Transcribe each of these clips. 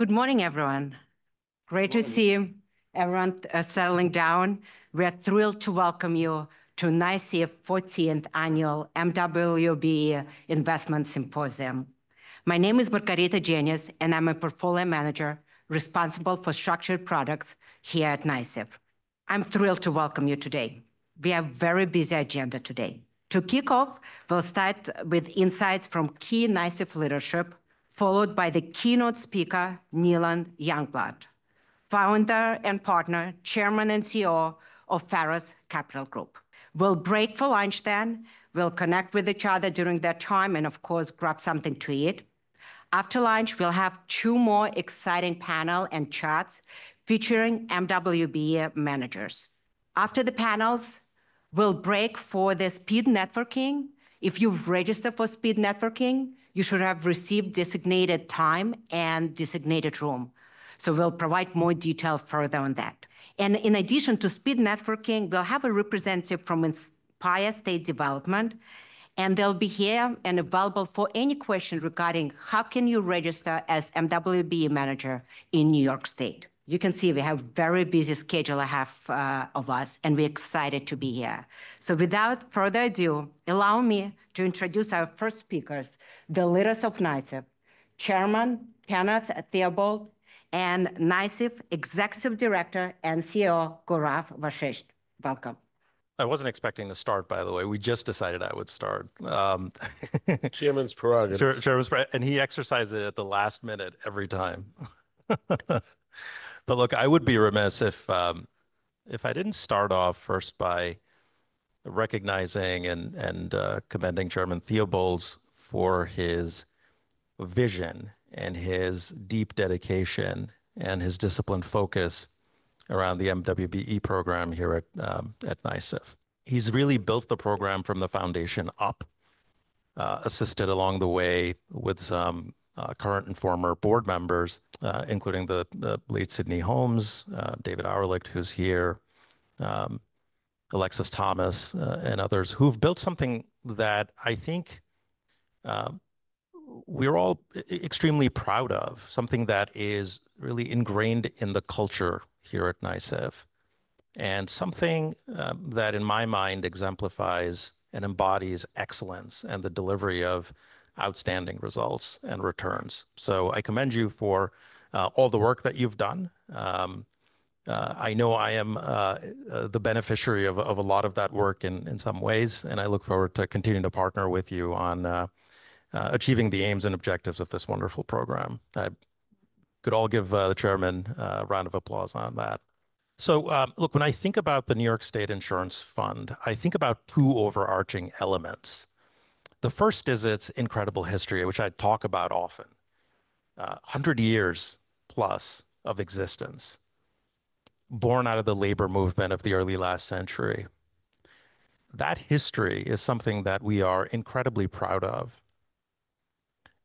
Good morning, everyone. Great to see you. everyone uh, settling down. We're thrilled to welcome you to NYSEF 14th Annual MWB Investment Symposium. My name is Margarita Genius, and I'm a portfolio manager responsible for structured products here at NYSEF. I'm thrilled to welcome you today. We have a very busy agenda today. To kick off, we'll start with insights from key NYSEF leadership followed by the keynote speaker, Nilan Youngblood, founder and partner, chairman and CEO of Ferrous Capital Group. We'll break for lunch then. We'll connect with each other during that time and, of course, grab something to eat. After lunch, we'll have two more exciting panels and chats featuring MWBA managers. After the panels, we'll break for the speed networking. If you've registered for speed networking, you should have received designated time and designated room. So we'll provide more detail further on that. And in addition to speed networking, we'll have a representative from Inspire State Development, and they'll be here and available for any question regarding how can you register as MWBE manager in New York State. You can see we have very busy schedule ahead uh, of us, and we're excited to be here. So without further ado, allow me to introduce our first speakers, the leaders of NYSIF, Chairman Kenneth Theobald and NYSIF Executive Director and CEO Gaurav Vashisht. Welcome. I wasn't expecting to start, by the way. We just decided I would start. Um, Chairman's prerogative. Chairman's prerogative. And he exercised it at the last minute every time. but look, I would be remiss if um, if I didn't start off first by recognizing and, and uh, commending Chairman Theobalds for his vision and his deep dedication and his disciplined focus around the MWBE program here at, um, at NYSIF. He's really built the program from the foundation up, uh, assisted along the way with some uh, current and former board members, uh, including the, the late Sydney Holmes, uh, David Auerlicht, who's here, um, Alexis Thomas, uh, and others who've built something that I think uh, we're all extremely proud of, something that is really ingrained in the culture here at NYSEF, and something um, that, in my mind, exemplifies and embodies excellence and the delivery of outstanding results and returns. So I commend you for uh, all the work that you've done. Um, uh, I know I am uh, uh, the beneficiary of, of a lot of that work in, in some ways, and I look forward to continuing to partner with you on uh, uh, achieving the aims and objectives of this wonderful program. I could all give the chairman a round of applause on that. So, um, look, when I think about the New York State Insurance Fund, I think about two overarching elements. The first is its incredible history, which I talk about often uh, 100 years plus of existence born out of the labor movement of the early last century. That history is something that we are incredibly proud of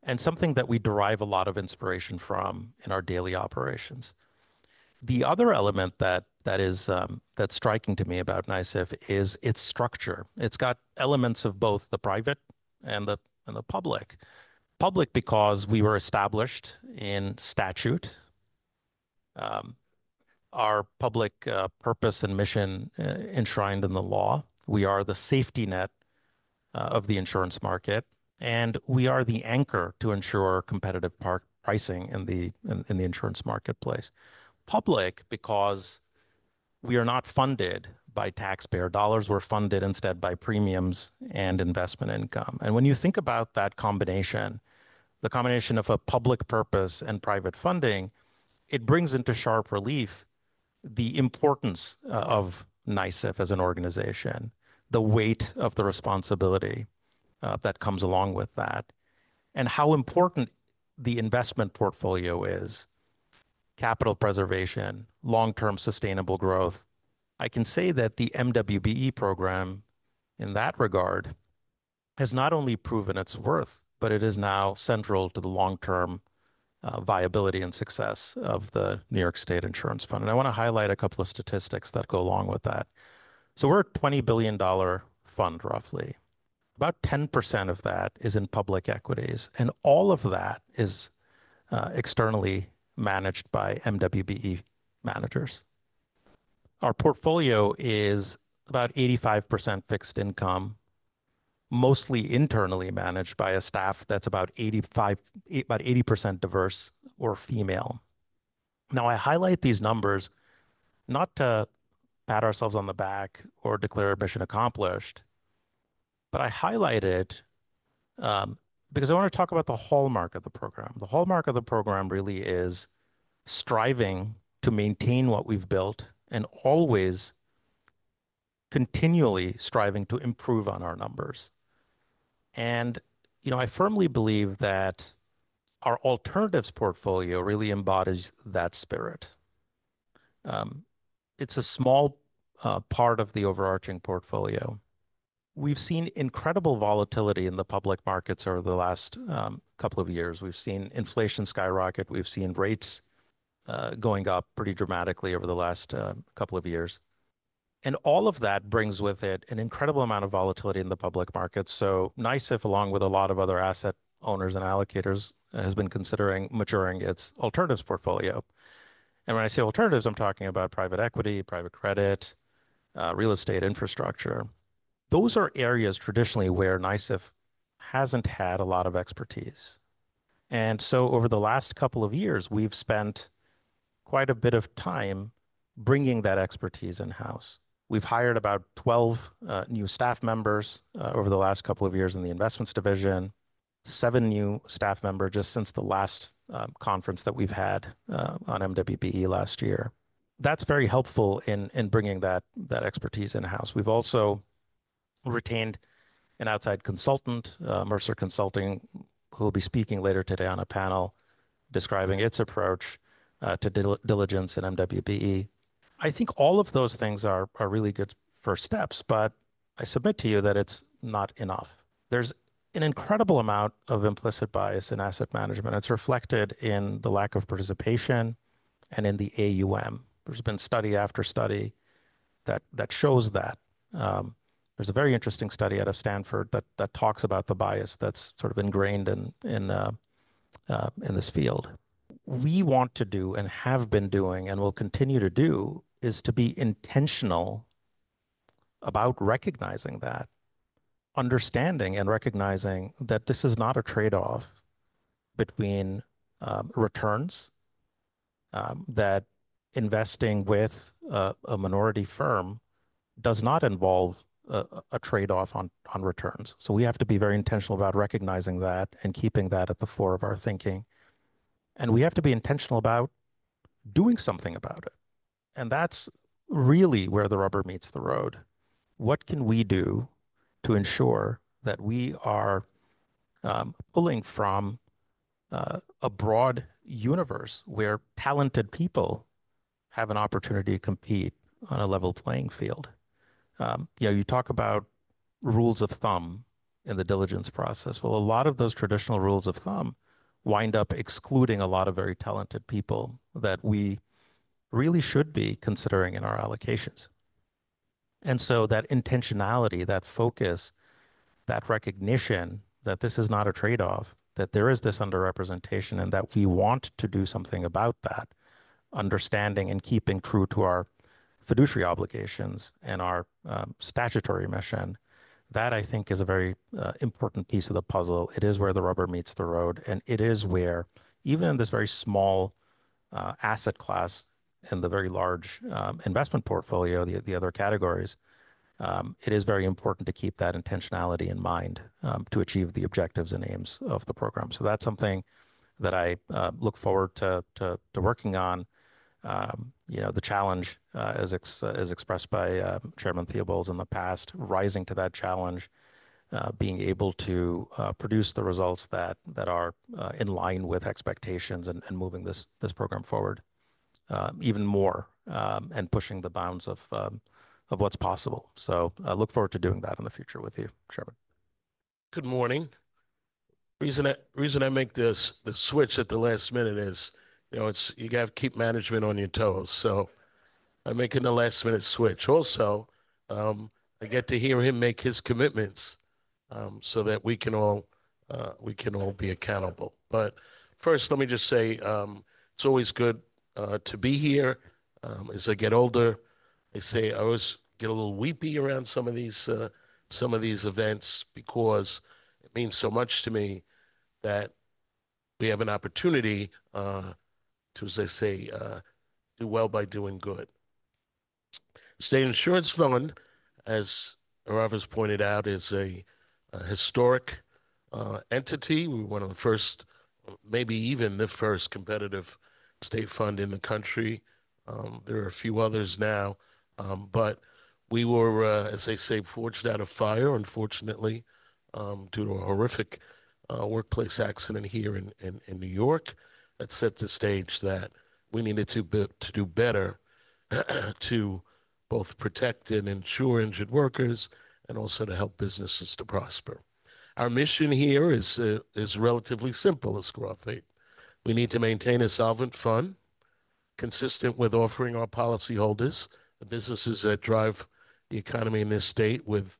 and something that we derive a lot of inspiration from in our daily operations. The other element that that is um, that's striking to me about NICEF is its structure. It's got elements of both the private and the and the public. Public because we were established in statute, um, our public uh, purpose and mission uh, enshrined in the law. We are the safety net uh, of the insurance market, and we are the anchor to ensure competitive pricing in the in, in the insurance marketplace. Public because we are not funded by taxpayer dollars. We're funded instead by premiums and investment income. And when you think about that combination, the combination of a public purpose and private funding, it brings into sharp relief the importance uh, of NICEF as an organization, the weight of the responsibility uh, that comes along with that, and how important the investment portfolio is, capital preservation, long-term sustainable growth. I can say that the MWBE program in that regard has not only proven its worth, but it is now central to the long-term uh, viability and success of the New York State Insurance Fund. And I want to highlight a couple of statistics that go along with that. So we're a $20 billion fund, roughly. About 10% of that is in public equities, and all of that is uh, externally managed by MWBE managers. Our portfolio is about 85% fixed income, mostly internally managed by a staff that's about 85, about 80% diverse or female. Now, I highlight these numbers not to pat ourselves on the back or declare a mission accomplished, but I highlight it um, because I want to talk about the hallmark of the program. The hallmark of the program really is striving to maintain what we've built and always continually striving to improve on our numbers. And, you know, I firmly believe that our alternatives portfolio really embodies that spirit. Um, it's a small uh, part of the overarching portfolio. We've seen incredible volatility in the public markets over the last um, couple of years. We've seen inflation skyrocket. We've seen rates uh, going up pretty dramatically over the last uh, couple of years. And all of that brings with it an incredible amount of volatility in the public markets. So NYSIF, along with a lot of other asset owners and allocators, has been considering maturing its alternatives portfolio. And when I say alternatives, I'm talking about private equity, private credit, uh, real estate infrastructure. Those are areas traditionally where NYSIF hasn't had a lot of expertise. And so over the last couple of years, we've spent quite a bit of time bringing that expertise in house. We've hired about 12 uh, new staff members uh, over the last couple of years in the investments division, seven new staff members just since the last um, conference that we've had uh, on MWBE last year. That's very helpful in bringing that expertise in-house. We've also retained an outside consultant, Mercer Consulting, who will be speaking later today on a panel describing its approach to diligence in MWBE. I think all of those things are are really good first steps, but I submit to you that it's not enough. There's an incredible amount of implicit bias in asset management. It's reflected in the lack of participation and in the AUM. There's been study after study that that shows that. Um, there's a very interesting study out of Stanford that that talks about the bias that's sort of ingrained in in uh, uh, in this field. We want to do and have been doing and will continue to do is to be intentional about recognizing that, understanding and recognizing that this is not a trade off between um, returns, um, that investing with a minority firm does not involve a, a trade off on, on returns. So we have to be very intentional about recognizing that and keeping that at the fore of our thinking. And we have to be intentional about doing something about it. And that's really where the rubber meets the road. What can we do to ensure that we are um, pulling from uh, a broad universe where talented people have an opportunity to compete on a level playing field? Um, you know, you talk about rules of thumb in the diligence process. Well, a lot of those traditional rules of thumb wind up excluding a lot of very talented people that we really should be considering in our allocations. And so that intentionality, that focus, that recognition that this is not a trade off, that there is this underrepresentation and that we want to do something about that, understanding and keeping true to our fiduciary obligations and our um, statutory mission. That I think is a very uh, important piece of the puzzle. It is where the rubber meets the road, and it is where, even in this very small uh, asset class, and the very large um, investment portfolio, the other categories, um, it is very important to keep that intentionality in mind um, to achieve the objectives and aims of the program. So that's something that I uh, look forward to working on. You know, the challenge, uh, uh, as expressed by Chairman Theobalds in the past, rising to that challenge, being able to produce the results that that are in line with expectations and moving this this program forward. Um, even more um, and pushing the bounds of um, what's possible. I uh, look forward to doing that in the future with you, Chairman. Good morning. Reason I make the switch at the last minute is, you know, you got to keep management on your toes. So, I'm making the last-minute switch. Also, I get to hear him make his commitments so that uh, we can all be accountable. But First, let me just say it's always good uh, to be here. Um, as I get older, I say I always get a little weepy around some of these uh, some of these events because it means so much to me that we have an opportunity uh, to, as I say, uh, do well by doing good. State Insurance Fund, as Arav has pointed out, is a, a historic uh, entity. We were one of the first, maybe even the first competitive state fund in the country. Um, there are a few others now, um, but we were, uh, as they say, forged out of fire, unfortunately, um, due to a horrific uh, workplace accident here in, in, in, New York that set the stage that we needed to, be, to do better to both protect and ensure injured workers and also to help businesses to prosper. Our mission here is, uh, is relatively simple, as Squaw we need to maintain a solvent fund consistent with offering our policyholders, the businesses that drive the economy in this state, with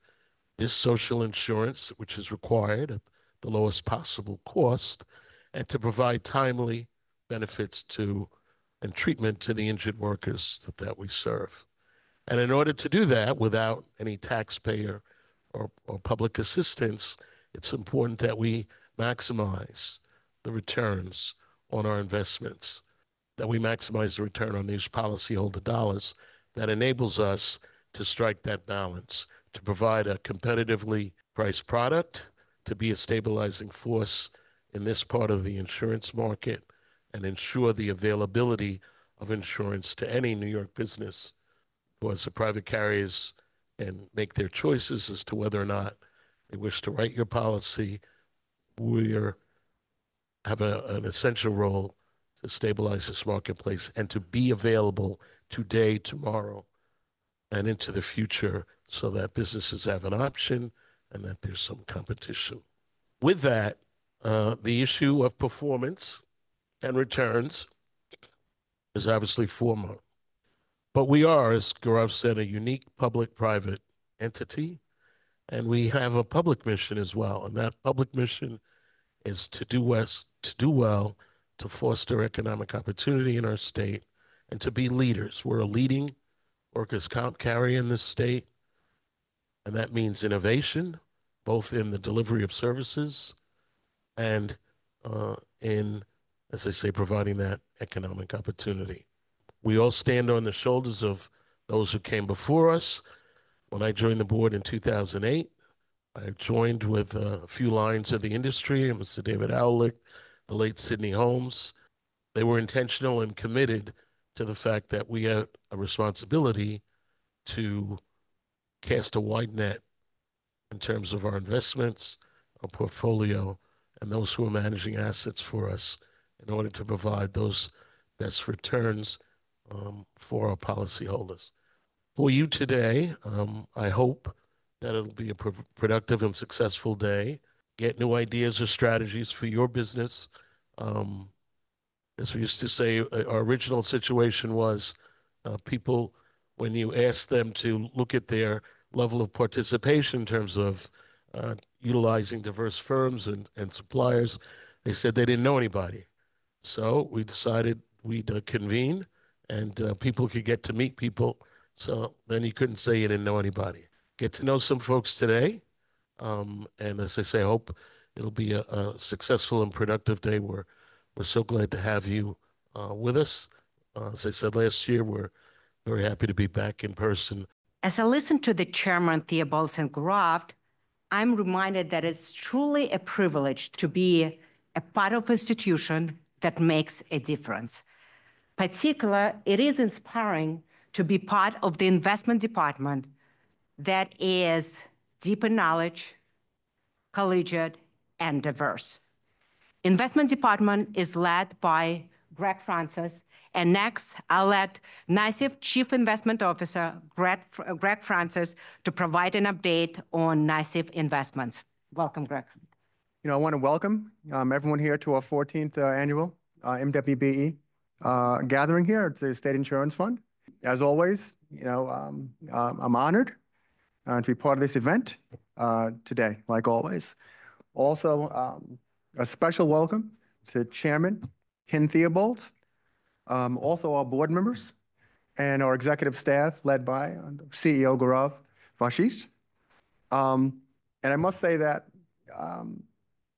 this social insurance, which is required at the lowest possible cost, and to provide timely benefits to and treatment to the injured workers that, that we serve. And in order to do that without any taxpayer or, or public assistance, it's important that we maximize the returns on our investments, that we maximize the return on these policyholder dollars that enables us to strike that balance, to provide a competitively priced product, to be a stabilizing force in this part of the insurance market, and ensure the availability of insurance to any New York business towards the private carriers and make their choices as to whether or not they wish to write your policy. We're have a, an essential role to stabilize this marketplace and to be available today, tomorrow, and into the future so that businesses have an option and that there's some competition. With that, uh, the issue of performance and returns is obviously formal. But we are, as Gaurav said, a unique public private entity, and we have a public mission as well. And that public mission is to do to do well, to foster economic opportunity in our state, and to be leaders. We're a leading workers' comp carrier in this state, and that means innovation, both in the delivery of services and uh, in, as I say, providing that economic opportunity. We all stand on the shoulders of those who came before us. When I joined the board in 2008, i joined with a few lines of the industry, Mr. David Owlick, the late Sidney Holmes. They were intentional and committed to the fact that we had a responsibility to cast a wide net in terms of our investments, our portfolio, and those who are managing assets for us in order to provide those best returns um, for our policyholders. For you today, um, I hope that it'll be a pr- productive and successful day. Get new ideas or strategies for your business. Um, as we used to say, uh, our original situation was uh, people, when you ask them to look at their level of participation in terms of uh, utilizing diverse firms and, and suppliers, they said they didn't know anybody. So we decided we'd uh, convene and uh, people could get to meet people. So then you couldn't say you didn't know anybody get to know some folks today. Um, and as I say, I hope it'll be a, a, successful and productive day. We're, we're so glad to have you uh, with us. Uh, as I said last year, we're very happy to be back in person. As I listen to the chairman, Theobald Bolson Groft, I'm reminded that it's truly a privilege to be a part of an institution that makes a difference. Particular, it is inspiring to be part of the investment department that is deep in knowledge, collegiate, and diverse. Investment department is led by Greg Francis, and next, I'll let NYSIF Chief Investment Officer Greg, Francis to provide an update on NYSIF investments. Welcome, Greg. You know, I want to welcome um, everyone here to our 14th uh, annual uh, MWBE uh, gathering here at the State Insurance Fund. As always, you know, um, um, I'm honored uh, to be part of this event uh, today, like always. Also, um, a special welcome to Chairman Ken Theobald, um, also our board members, and our executive staff led by uh, CEO Gaurav Vashish. Um, and I must say that um,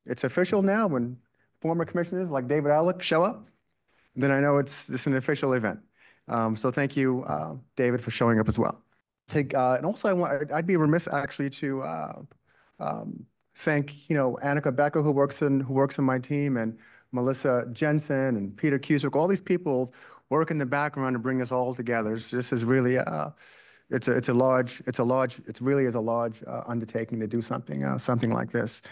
it's official now when former commissioners like David Alec show up, then I know it's, it's an official event. Um, so thank you, uh, David, for showing up as well to, uh, and also I want, I'd be remiss actually to uh, um, thank, you know, Annika Becker, who works in, who works in my team and Melissa Jensen and Peter Cusick, all these people work in the background to bring us all together. This, this is really, uh, it's a, it's a large, it's a large, its really is a large uh, undertaking to do something, uh, something like this.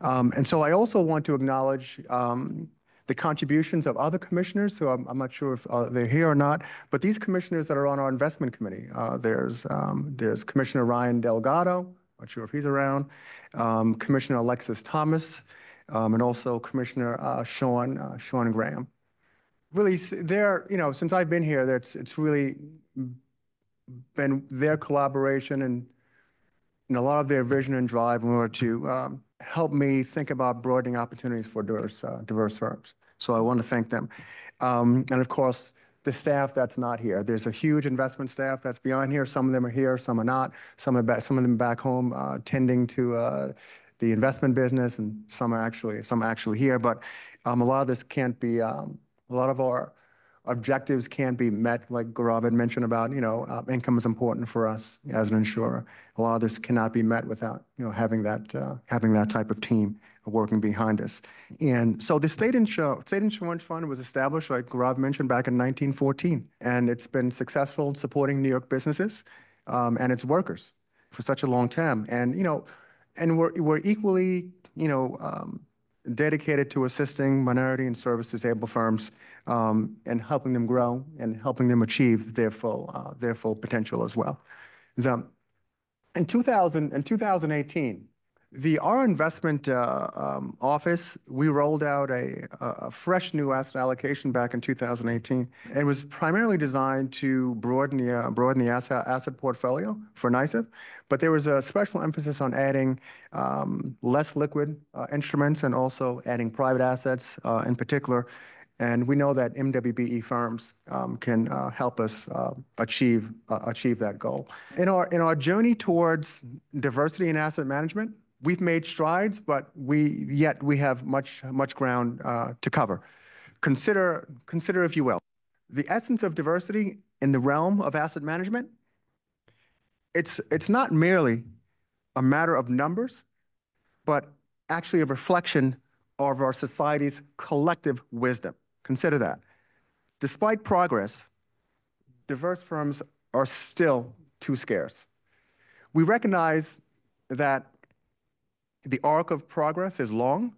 Um, and so I also want to acknowledge um, the contributions of other commissioners, who I'm, I'm not sure if uh, they're here or not, but these commissioners that are on our investment committee, uh, there's, um, there's Commissioner Ryan Delgado, not sure if he's around, um, Commissioner Alexis Thomas, um, and also Commissioner uh, Sean, uh, Sean Graham. Really, there, you know, since I've been here, that's it's really been their collaboration and, and a lot of their vision and drive in order to um, helped me think about broadening opportunities for diverse, uh, diverse firms. So I want to thank them. Um, and of course, the staff that's not here. There's a huge investment staff that's beyond here. Some of them are here, some are not. Some are back, some of them back home uh, tending to uh, the investment business, and some are actually some are actually here. But um, a lot of this can't be. Um, a lot of our objectives can't be met, like Gaurav had mentioned about, you know, uh, income is important for us as an insurer. A lot of this cannot be met without, you know, having that uh, having that type of team working behind us. And so the state, insur- state insurance fund was established, like Gaurav mentioned, back in 1914, and it's been successful in supporting New York businesses um, and its workers for such a long time. And you know, and we're we're equally, you know. Um, dedicated to assisting minority and service disabled firms um, and helping them grow and helping them achieve their full, uh, their full potential as well. The, in, 2000, in 2018, the our investment uh, um, office, we rolled out a, a, fresh new asset allocation back in 2018. It was primarily designed to broaden the, uh, broaden the asset, asset portfolio for NYSIF, but there was a special emphasis on adding um, less liquid uh, instruments and also adding private assets uh, in particular and we know that MWBE firms um, can uh, help us uh, uh, achieve that goal. In our journey towards diversity in asset management, we've made strides, but yet we have much ground to cover. Consider, if you will, the essence of diversity in the realm of asset management. It's not merely a matter of numbers, but actually a reflection of our society's collective wisdom. Consider that. Despite progress, diverse firms are still too scarce. We recognize that the arc of progress is long,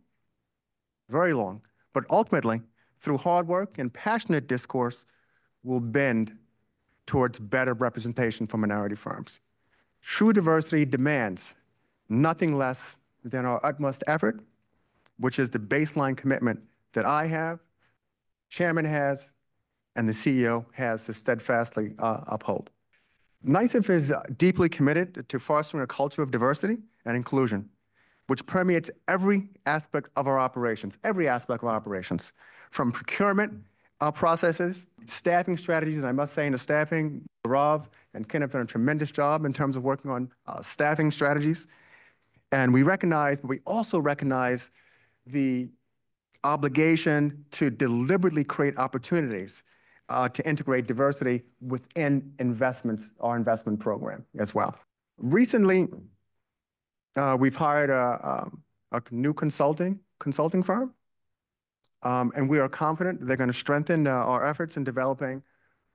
very long, but ultimately, through hard work and passionate discourse, will bend towards better representation for minority firms. True diversity demands nothing less than our utmost effort, which is the baseline commitment that I have chairman has, and the CEO has to steadfastly uh, uphold. NYSIF is deeply committed to fostering a culture of diversity and inclusion, which permeates every aspect of our operations, every aspect of our operations, from procurement uh, processes, staffing strategies, and I must say in the staffing, Rob and Ken have done a tremendous job in terms of working on uh, staffing strategies. And we recognize, but we also recognize the obligation to deliberately create opportunities uh, to integrate diversity within investments, our investment program as well. Recently, uh, we've hired a, a, um, a, new consulting consulting firm, um, and we are confident they're going to strengthen uh, our efforts in developing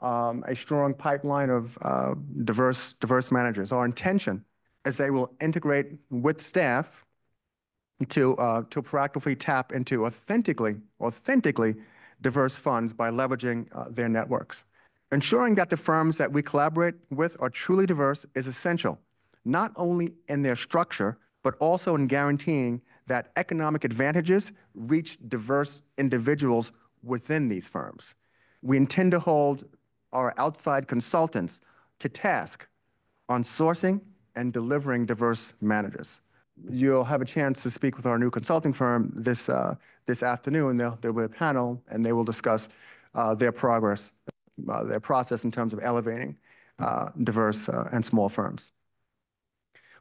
um, a strong pipeline of uh, diverse diverse managers. Our intention is they will integrate with staff to uh, to proactively tap into authentically authentically diverse funds by leveraging uh, their networks. Ensuring that the firms that we collaborate with are truly diverse is essential, not only in their structure, but also in guaranteeing that economic advantages reach diverse individuals within these firms. We intend to hold our outside consultants to task on sourcing and delivering diverse managers you'll have a chance to speak with our new consulting firm this, uh, this afternoon. They'll, there'll be a panel and they will discuss uh, their progress, uh, their process in terms of elevating uh, diverse uh, and small firms.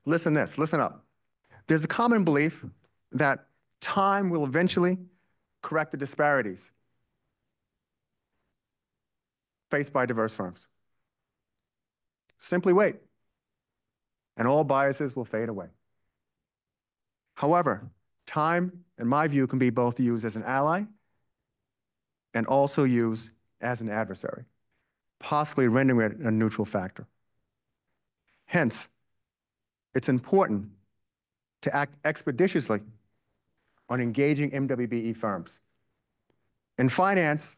Listen this, listen up. There's a common belief that time will eventually correct the disparities faced by diverse firms. Simply wait, and all biases will fade away. However, time, in my view, can be both used as an ally and also used as an adversary, possibly rendering it a neutral factor. Hence, it's important to act expeditiously on engaging MWBE firms. In finance,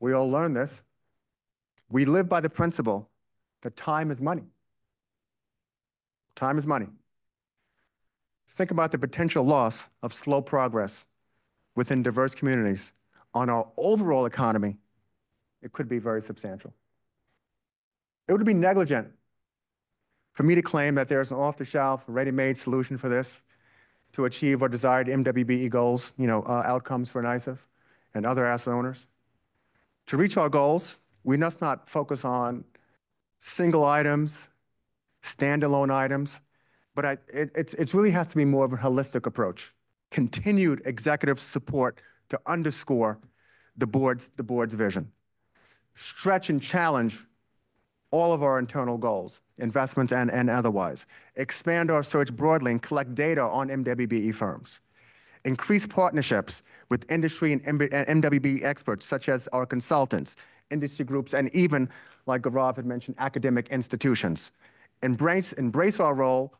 we all learn this, we live by the principle that time is money. Time is money. Think about the potential loss of slow progress within diverse communities on our overall economy. It could be very substantial. It would be negligent for me to claim that there's an off-the-shelf, ready-made solution for this to achieve our desired MWBE goals, you know, uh, outcomes for NISF and other asset owners. To reach our goals, we must not focus on single items, standalone items, but it really has to be more of a holistic approach, continued executive support to underscore the board's vision, stretch and challenge all of our internal goals, investments and otherwise, expand our search broadly and collect data on MWBE firms, increase partnerships with industry and MWBE experts such as our consultants, industry groups, and even, like Gaurav had mentioned, academic institutions, embrace our role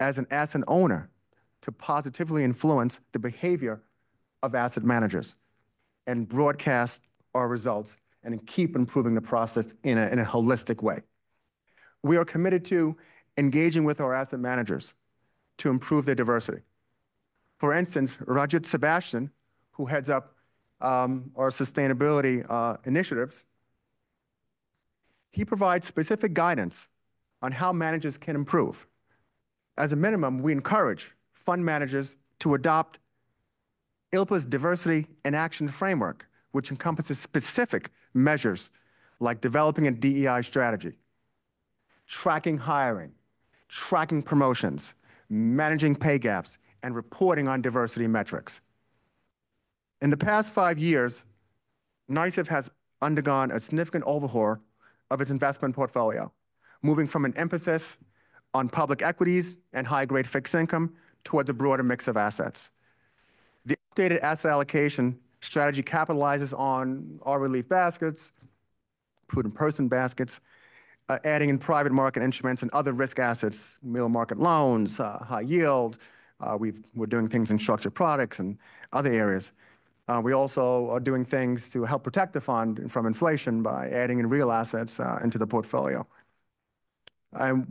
as an asset owner to positively influence the behavior of asset managers and broadcast our results and keep improving the process in a, in a holistic way. We are committed to engaging with our asset managers to improve their diversity. For instance, Rajat Sebastian, who heads up um, our sustainability uh, initiatives, he provides specific guidance on how managers can improve as a minimum, we encourage fund managers to adopt ILPA's diversity and action framework, which encompasses specific measures like developing a DEI strategy, tracking hiring, tracking promotions, managing pay gaps, and reporting on diversity metrics. In the past five years, NYSIF has undergone a significant overhaul of its investment portfolio, moving from an emphasis on public equities and high-grade fixed income towards a broader mix of assets. The updated asset allocation strategy capitalizes on our relief baskets, prudent person baskets, uh, adding in private market instruments and other risk assets, middle market loans, uh, high yield. Uh, we are doing things in structured products and other areas. we also are doing things to help protect the fund from inflation by adding in real assets into the portfolio.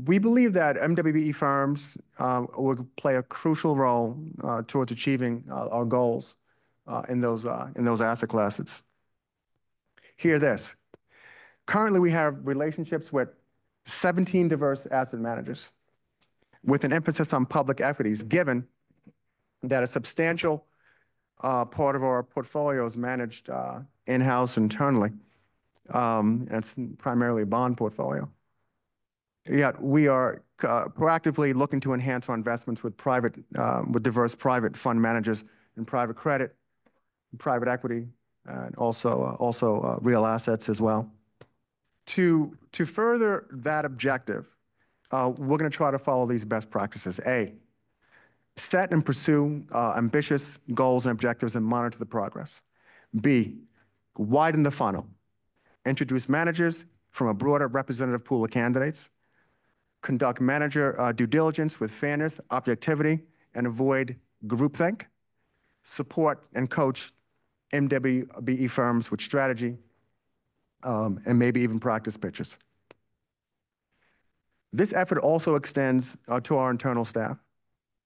We believe that MWBE firms um, will play a crucial role uh, towards achieving uh, our goals uh, in those asset classes. Hear this. Currently, we have relationships with 17 diverse asset managers with an emphasis on public equities, given that a substantial part of our portfolio is managed in-house internally. Um, it's primarily a bond portfolio. Yet we are uh, proactively looking to enhance our investments with private, um, with diverse private fund managers in private credit, private equity, and also uh, uh, real assets as well. To further that objective, we're going to try to follow these best practices. A, set and pursue ambitious goals and objectives and monitor the progress. B, widen the funnel. Introduce managers from a broader representative pool of candidates conduct manager uh, due diligence with fairness, objectivity, and avoid groupthink, support and coach MWBE firms with strategy, um, and maybe even practice pitches. This effort also extends uh, to our internal staff.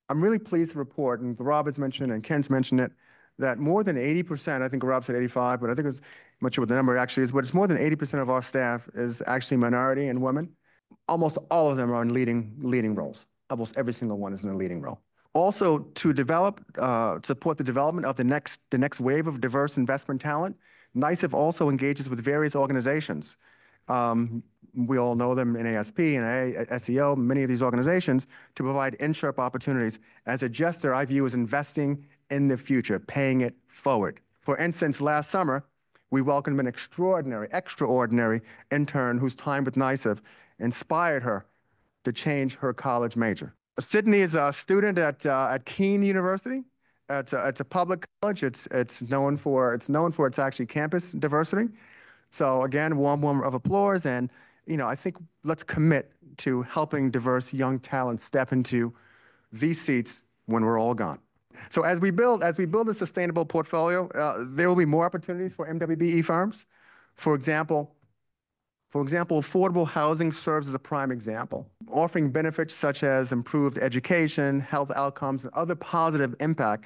I'm really pleased to report, and Rob has mentioned and Ken's mentioned it, that more than 80%, I think Rob said 85, but I think it's much sure what the number actually is, but it's more than 80% of our staff is actually minority and women almost all of them are in leading, leading roles. Almost every single one is in a leading role. Also, to develop, uh, support the development of the next, the next wave of diverse investment talent, NYSIF also engages with various organizations. Um, we all know them in ASP and ASO. SEO, many of these organizations, to provide in opportunities. As a gesture, I view as investing in the future, paying it forward. For instance, last summer, we welcomed an extraordinary, extraordinary intern whose time with NYSIF inspired her to change her college major. Sydney is a student at, uh, at Keene University. It's a, it's a public college. It's, it's, known for, it's known for its actually campus diversity. So again, warm, warm of applause. And, you know, I think let's commit to helping diverse young talent step into these seats when we're all gone. So as we build, as we build a sustainable portfolio, uh, there will be more opportunities for MWBE firms. For example, for example, affordable housing serves as a prime example, offering benefits such as improved education, health outcomes, and other positive impact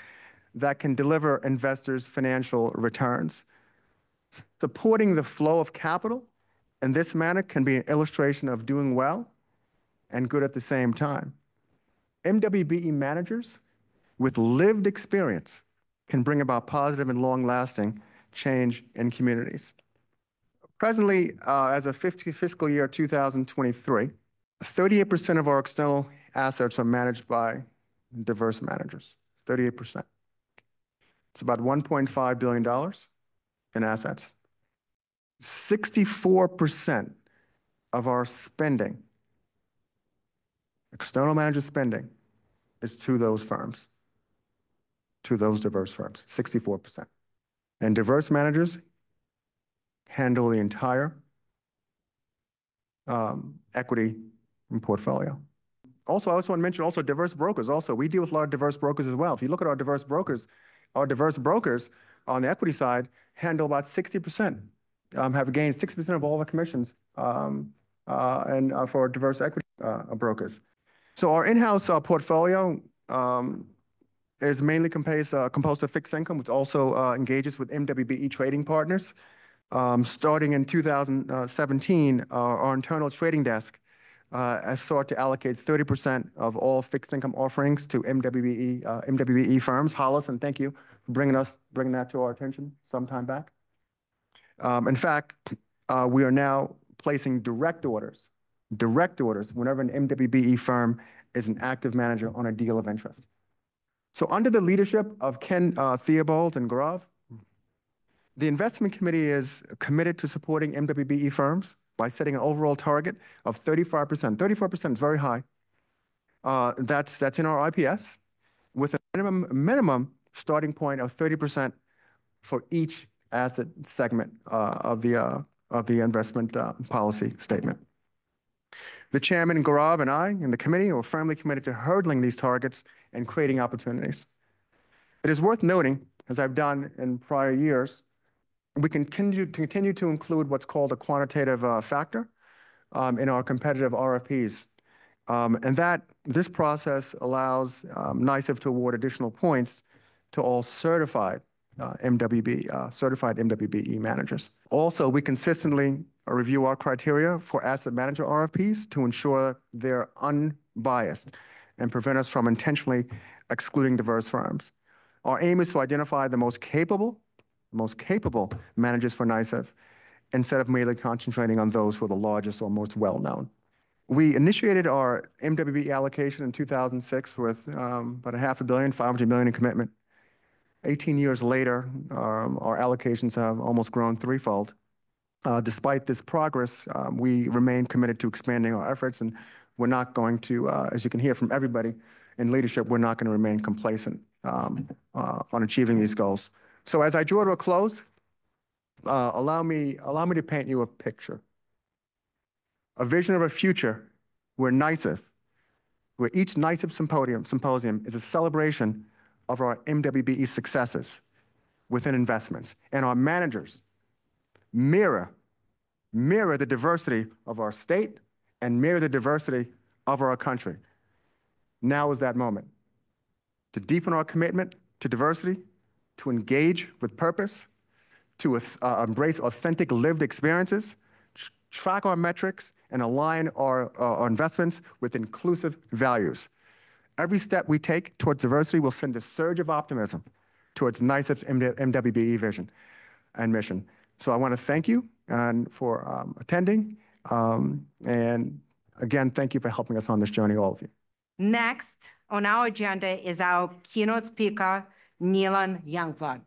that can deliver investors financial returns. Supporting the flow of capital in this manner can be an illustration of doing well and good at the same time. MWBE managers with lived experience can bring about positive and long-lasting change in communities. Presently, uh, as of fiscal year 2023, 38% of our external assets are managed by diverse managers, 38%. It's about $1.5 billion in assets. 64% of our spending, external manager spending, is to those firms, to those diverse firms, 64%. And diverse managers handle the entire um, equity portfolio. Also, I also want to mention also diverse brokers. Also, we deal with a lot of diverse brokers as well. If you look at our diverse brokers, our diverse brokers on the equity side handle about 60%, um, have gained 60% of all of our commissions um, uh, and uh, for diverse equity uh, brokers. So our in-house portfolio is mainly composed of fixed income, which also engages with MWBE trading partners. Um, starting in 2017, uh, our internal trading desk uh, sought to allocate 30% of all fixed income offerings to MWBE, uh, MWBE firms. Hollis, and thank you for bringing, us, bringing that to our attention some time back. Um, in fact, uh, we are now placing direct orders, direct orders, whenever an MWBE firm is an active manager on a deal of interest. So under the leadership of Ken uh, Theobald and Grove, the investment committee is committed to supporting MWBE firms by setting an overall target of 35%. 34 percent is very high. Uh, that's, that's in our IPS with a minimum, minimum starting point of 30% for each asset segment uh, of, the, uh, of the investment uh, policy statement. The chairman, Garab, and I and the committee are firmly committed to hurdling these targets and creating opportunities. It is worth noting, as I've done in prior years, we continue to include what's called a quantitative uh, factor um, in our competitive RFPs. Um, and This process allows um, NYSEF to award additional points to all certified uh, MWBE uh, managers. Also, we consistently review our criteria for asset manager RFPs to ensure they're unbiased and prevent us from intentionally excluding diverse firms. Our aim is to identify the most capable most capable managers for NYSEF instead of merely concentrating on those who are the largest or most well-known. We initiated our MWB allocation in 2006 with um, about a half a billion, 500 million in commitment. 18 years later, um, our allocations have almost grown threefold. Uh, despite this progress, um, we remain committed to expanding our efforts, and we're not going to, uh, as you can hear from everybody in leadership, we're not going to remain complacent um, uh, on achieving these goals. So as I draw to a close, uh, allow, me, allow me to paint you a picture. A vision of a future where NYSIF, where each NYSIF symposium, symposium is a celebration of our MWBE successes within investments. And our managers mirror, mirror the diversity of our state and mirror the diversity of our country. Now is that moment to deepen our commitment to diversity to engage with purpose, to uh, embrace authentic lived experiences, track our metrics, and align our, uh, our investments with inclusive values. Every step we take towards diversity will send a surge of optimism towards NYSIF's MWBE vision and mission. So I want to thank you and for um, attending. Um, and again, thank you for helping us on this journey, all of you. Next on our agenda is our keynote speaker, Nilan Yangvad.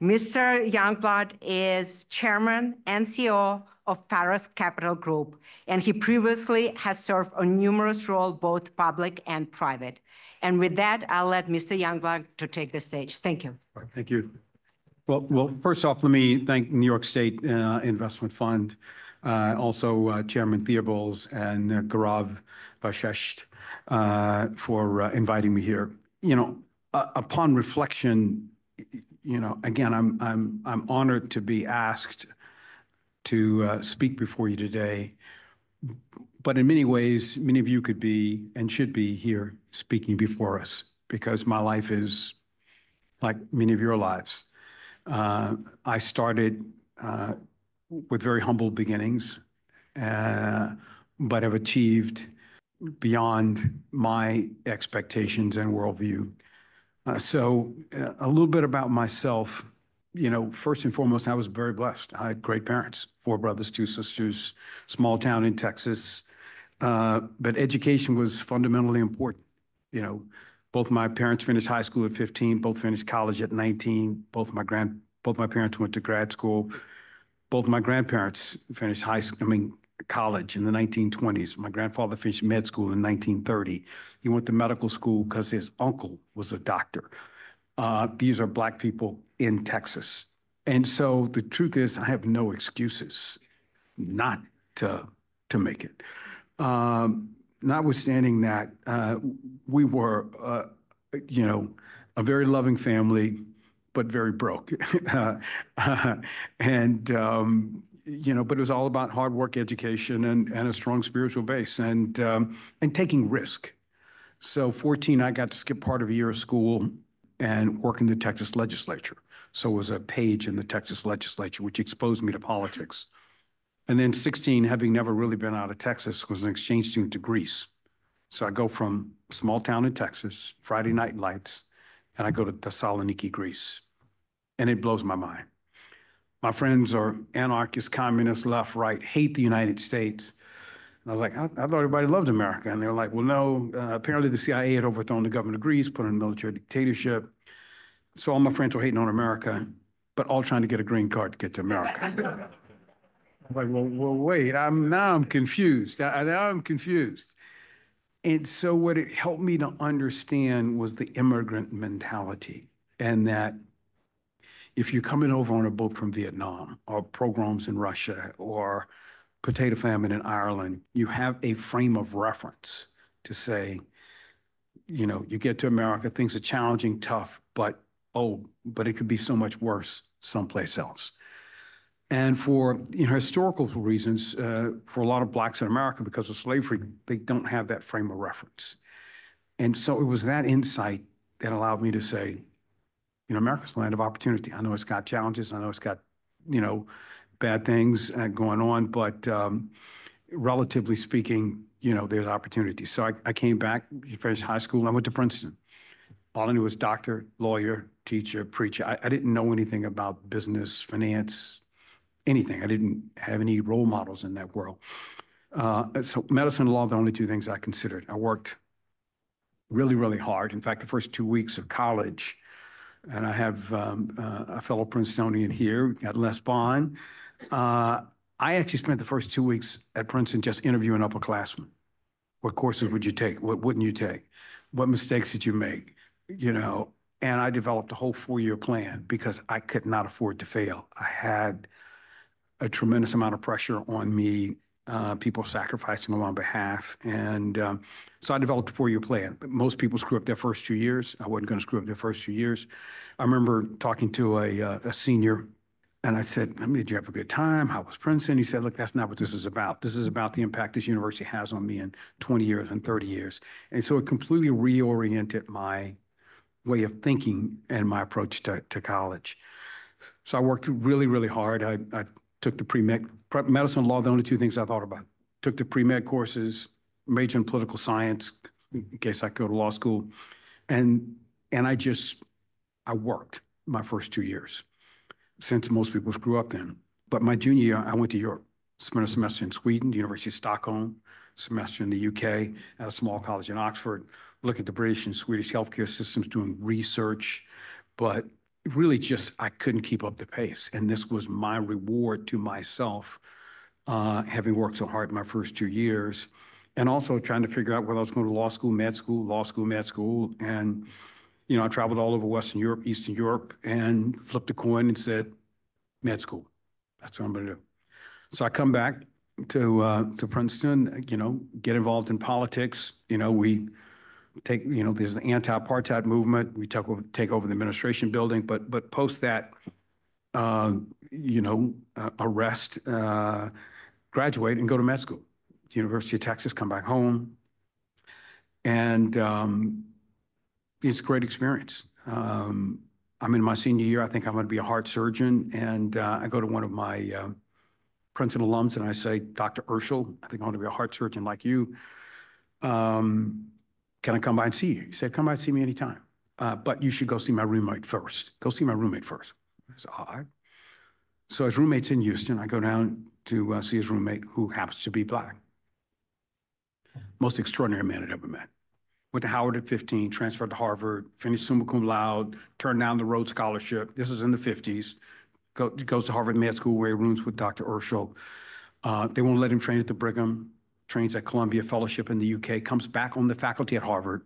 Mr. Yangvad is chairman and CEO of Paris Capital Group, and he previously has served on numerous roles, both public and private. And with that, I'll let Mr. Youngblood to take the stage. Thank you. Thank you. Well, well, first off, let me thank New York State uh, Investment Fund, uh, also uh, Chairman Theobalds and uh, Garav uh, for uh, inviting me here. You know, uh, upon reflection, you know, again, I'm I'm I'm honored to be asked to uh, speak before you today. But in many ways, many of you could be and should be here speaking before us because my life is like many of your lives. Uh, I started uh, with very humble beginnings, uh, but have achieved beyond my expectations and worldview. Uh, so, uh, a little bit about myself. You know, first and foremost, I was very blessed. I had great parents, four brothers, two sisters, small town in Texas. Uh, but education was fundamentally important. You know, both my parents finished high school at 15, both finished college at 19, both my grand both my parents went to grad school. Both my grandparents finished high school, I mean, college in the 1920s. My grandfather finished med school in 1930. He went to medical school because his uncle was a doctor. Uh, these are black people in Texas. And so the truth is, I have no excuses not to, to make it. Um, notwithstanding that, uh, we were, uh, you know, a very loving family, but very broke. Uh, and um, you know, but it was all about hard work, education, and, and a strong spiritual base and, um, and taking risk. So 14, I got to skip part of a year of school and work in the Texas legislature. So it was a page in the Texas legislature, which exposed me to politics. And then 16, having never really been out of Texas, was an exchange student to Greece. So I go from small town in Texas, Friday night lights, and I go to Thessaloniki, Greece. And it blows my mind my friends are anarchists, communists, left, right, hate the United States. And I was like, I, I thought everybody loved America. And they were like, well, no, uh, apparently the CIA had overthrown the government of Greece, put in a military dictatorship. So all my friends were hating on America, but all trying to get a green card to get to America. I'm like, well, well, wait, I'm now I'm confused. I, now I'm confused. And so what it helped me to understand was the immigrant mentality and that if you're coming over on a boat from Vietnam or pogroms in Russia or potato famine in Ireland, you have a frame of reference to say, you know, you get to America, things are challenging, tough, but oh, but it could be so much worse someplace else. And for you know, historical reasons, uh, for a lot of blacks in America, because of slavery, they don't have that frame of reference. And so it was that insight that allowed me to say, you know, America's a land of opportunity. I know it's got challenges. I know it's got, you know, bad things uh, going on, but um, relatively speaking, you know, there's opportunities. So I, I came back, finished high school. I went to Princeton. All I knew was doctor, lawyer, teacher, preacher. I, I didn't know anything about business, finance, anything. I didn't have any role models in that world. Uh, so medicine and law, the only two things I considered. I worked really, really hard. In fact, the first two weeks of college, and I have um, uh, a fellow Princetonian here. got Les Bond. Uh, I actually spent the first two weeks at Princeton just interviewing upperclassmen. What courses would you take? What wouldn't you take? What mistakes did you make? You know, and I developed a whole four-year plan because I could not afford to fail. I had a tremendous amount of pressure on me uh, people sacrificing on behalf. And um, so I developed a four-year plan. most people screw up their first two years. I wasn't going to screw up their first two years. I remember talking to a, uh, a senior, and I said, I mean, did you have a good time? How was Princeton? He said, look, that's not what this is about. This is about the impact this university has on me in 20 years and 30 years. And so it completely reoriented my way of thinking and my approach to, to college. So I worked really, really hard. I, I took the pre-med prep medicine law, the only two things I thought about. Took the pre-med courses, major in political science, in case I go to law school. And, and I just, I worked my first two years since most people grew up then. But my junior year, I went to Europe, spent a semester in Sweden, the University of Stockholm, semester in the UK at a small college in Oxford, looking at the British and Swedish healthcare systems, doing research. But really just I couldn't keep up the pace. And this was my reward to myself, uh, having worked so hard my first two years, and also trying to figure out whether I was going to law school, med school, law school, med school. And, you know, I traveled all over Western Europe, Eastern Europe, and flipped a coin and said, med school. That's what I'm going to do. So I come back to uh, to Princeton, you know, get involved in politics. You know, we take, you know, there's the anti-apartheid movement. We take over, take over the administration building, but but post that, uh, you know, uh, arrest, uh, graduate, and go to med school, University of Texas. Come back home, and um, it's a great experience. Um, I'm in my senior year. I think I'm going to be a heart surgeon, and uh, I go to one of my um, Princeton alums, and I say, Dr. Urschel, I think I want to be a heart surgeon like you. Um, can I come by and see you? He said, come by and see me anytime. Uh, but you should go see my roommate first. Go see my roommate first. I said, all right. So his roommate's in Houston. I go down to uh, see his roommate, who happens to be black. Most extraordinary man I'd ever met. Went to Howard at 15, transferred to Harvard, finished summa cum laude, turned down the Rhodes Scholarship. This is in the 50s. Go, goes to Harvard Med School where he rooms with Dr. Urschel. Uh, they won't let him train at the Brigham trains at Columbia Fellowship in the UK, comes back on the faculty at Harvard,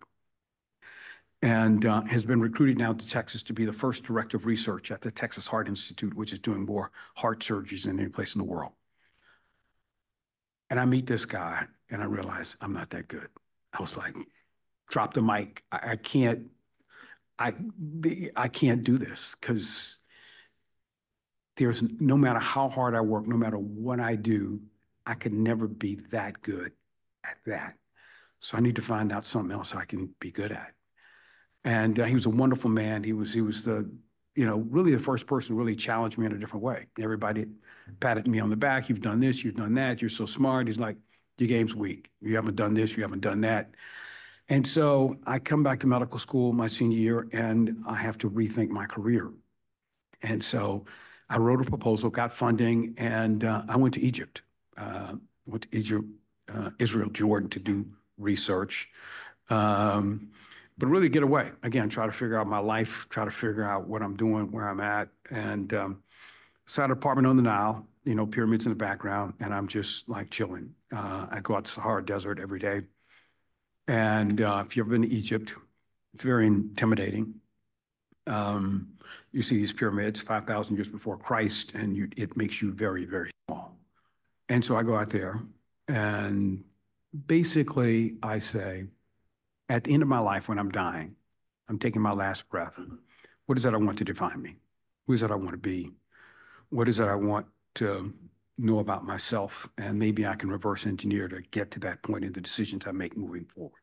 and uh, has been recruited now to Texas to be the first director of research at the Texas Heart Institute, which is doing more heart surgeries than any place in the world. And I meet this guy, and I realize I'm not that good. I was like, drop the mic. I, I can't. I I can't do this because there's no matter how hard I work, no matter what I do, I could never be that good at that. So I need to find out something else I can be good at. And uh, he was a wonderful man. He was he was the you know really the first person really challenged me in a different way. Everybody patted me on the back. You've done this. You've done that. You're so smart. He's like, your game's weak. You haven't done this. You haven't done that. And so I come back to medical school my senior year, and I have to rethink my career. And so I wrote a proposal, got funding, and uh, I went to Egypt with uh, uh, Israel Jordan to do research, um, but really get away. Again, try to figure out my life, try to figure out what I'm doing, where I'm at. And um, sat an apartment on the Nile, you know, pyramids in the background, and I'm just like chilling. Uh, I go out to Sahara Desert every day. And uh, if you've ever been to Egypt, it's very intimidating. Um, you see these pyramids 5,000 years before Christ, and you, it makes you very, very small. And so I go out there and basically I say, at the end of my life when I'm dying, I'm taking my last breath. What is that I want to define me? Who is that I want to be? What is that I want to know about myself? And maybe I can reverse engineer to get to that point in the decisions I make moving forward.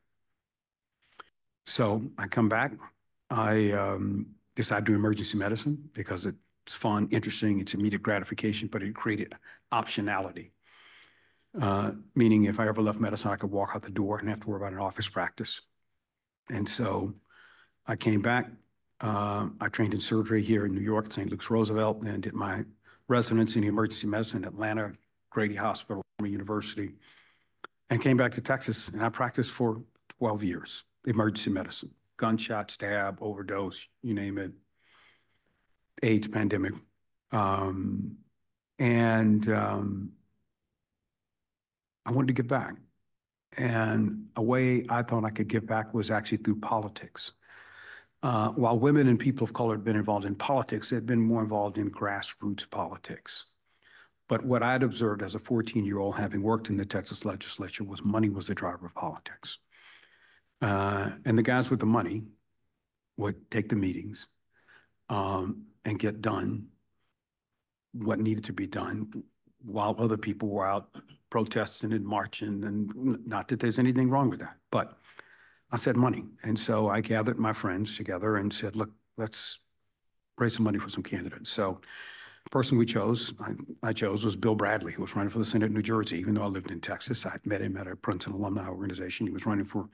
So I come back. I um, to do emergency medicine because it's fun, interesting, it's immediate gratification, but it created optionality uh, meaning if I ever left medicine, I could walk out the door and have to worry about an office practice. And so I came back. Uh, I trained in surgery here in New York at St. Luke's Roosevelt and did my residency in emergency medicine at Atlanta Grady Hospital, University, and came back to Texas. And I practiced for 12 years, emergency medicine, gunshot, stab, overdose, you name it, AIDS pandemic. Um, and um, I wanted to give back. And a way I thought I could give back was actually through politics. Uh, while women and people of color had been involved in politics, they had been more involved in grassroots politics. But what I'd observed as a 14-year-old, having worked in the Texas legislature, was money was the driver of politics. Uh, and the guys with the money would take the meetings um, and get done what needed to be done while other people were out protests and in marching, and not that there's anything wrong with that, but I said money. And so I gathered my friends together and said, look, let's raise some money for some candidates. So the person we chose, I, I chose was Bill Bradley, who was running for the Senate in New Jersey, even though I lived in Texas. I met him at a Princeton alumni organization. He was running for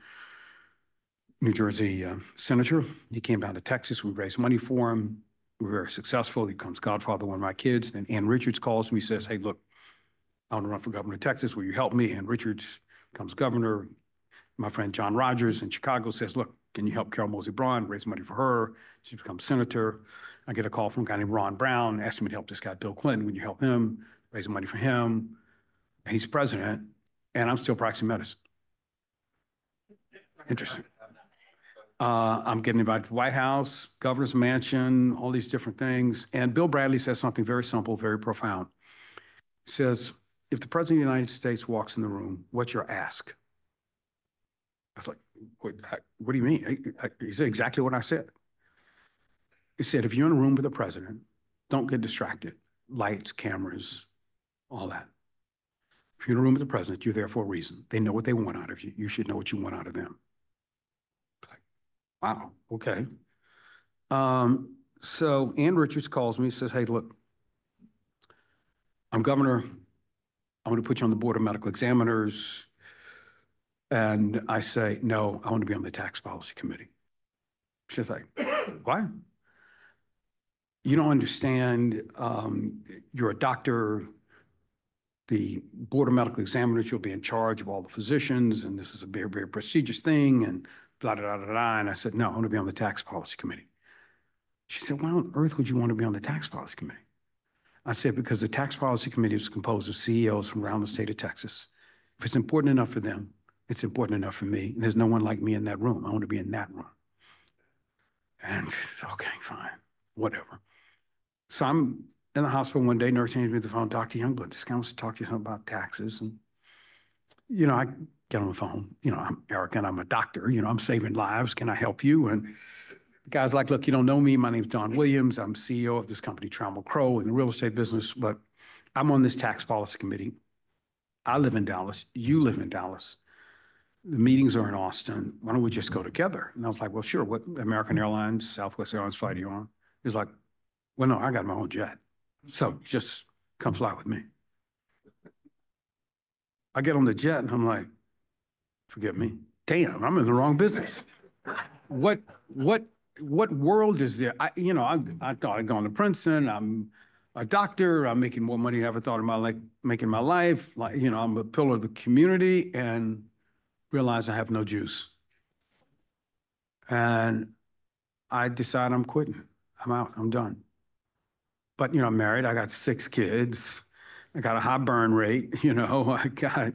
New Jersey uh, senator. He came down to Texas. We raised money for him. We were very successful. He becomes godfather one of my kids. Then Ann Richards calls me, says, hey, look, I want to run for governor of Texas. Will you help me? And Richards becomes governor. My friend John Rogers in Chicago says, look, can you help Carol Mosey Braun raise money for her? She becomes senator. I get a call from a guy named Ron Brown, asking me to help this guy, Bill Clinton. Would you help him raise money for him? And he's president, and I'm still practicing medicine. Interesting. Uh, I'm getting invited to the White House, governor's mansion, all these different things. And Bill Bradley says something very simple, very profound. He says, if the President of the United States walks in the room, what's your ask? I was like, what, I, what do you mean? he said exactly what I said. He said, if you're in a room with the President, don't get distracted. Lights, cameras, all that. If you're in a room with the President, you're there for a reason. They know what they want out of you. You should know what you want out of them. Like, wow, okay. Um, so Ann Richards calls me, says, hey, look, I'm Governor I want to put you on the board of medical examiners. And I say, no, I want to be on the tax policy committee. She's like, why? You don't understand. Um, you're a doctor. The board of medical examiners, you'll be in charge of all the physicians, and this is a very, very prestigious thing, and blah, blah, blah, blah. And I said, no, I want to be on the tax policy committee. She said, why on earth would you want to be on the tax policy committee? I said, because the Tax Policy Committee was composed of CEOs from around the state of Texas. If it's important enough for them, it's important enough for me. And there's no one like me in that room. I want to be in that room. And okay, fine, whatever. So I'm in the hospital one day, nurse hands me the phone, Dr. Youngblood, this guy wants to talk to you something about taxes. And, you know, I get on the phone, you know, I'm arrogant, I'm a doctor, you know, I'm saving lives, can I help you? And the guy's like, look, you don't know me. My name's Don Williams. I'm CEO of this company, Trammell Crow, in the real estate business, but I'm on this tax policy committee. I live in Dallas. You live in Dallas. The meetings are in Austin. Why don't we just go together? And I was like, well, sure. What American Airlines, Southwest Airlines flight are you on? He's like, well, no, I got my own jet. So just come fly with me. I get on the jet and I'm like, forgive me. Damn, I'm in the wrong business. What what what world is there? I, you know, I, I thought I'd gone to Princeton. I'm a doctor. I'm making more money than I ever thought about my like making my life. Like, you know, I'm a pillar of the community and realize I have no juice. And I decide I'm quitting. I'm out. I'm done. But, you know, I'm married. I got six kids. I got a high burn rate. You know, I got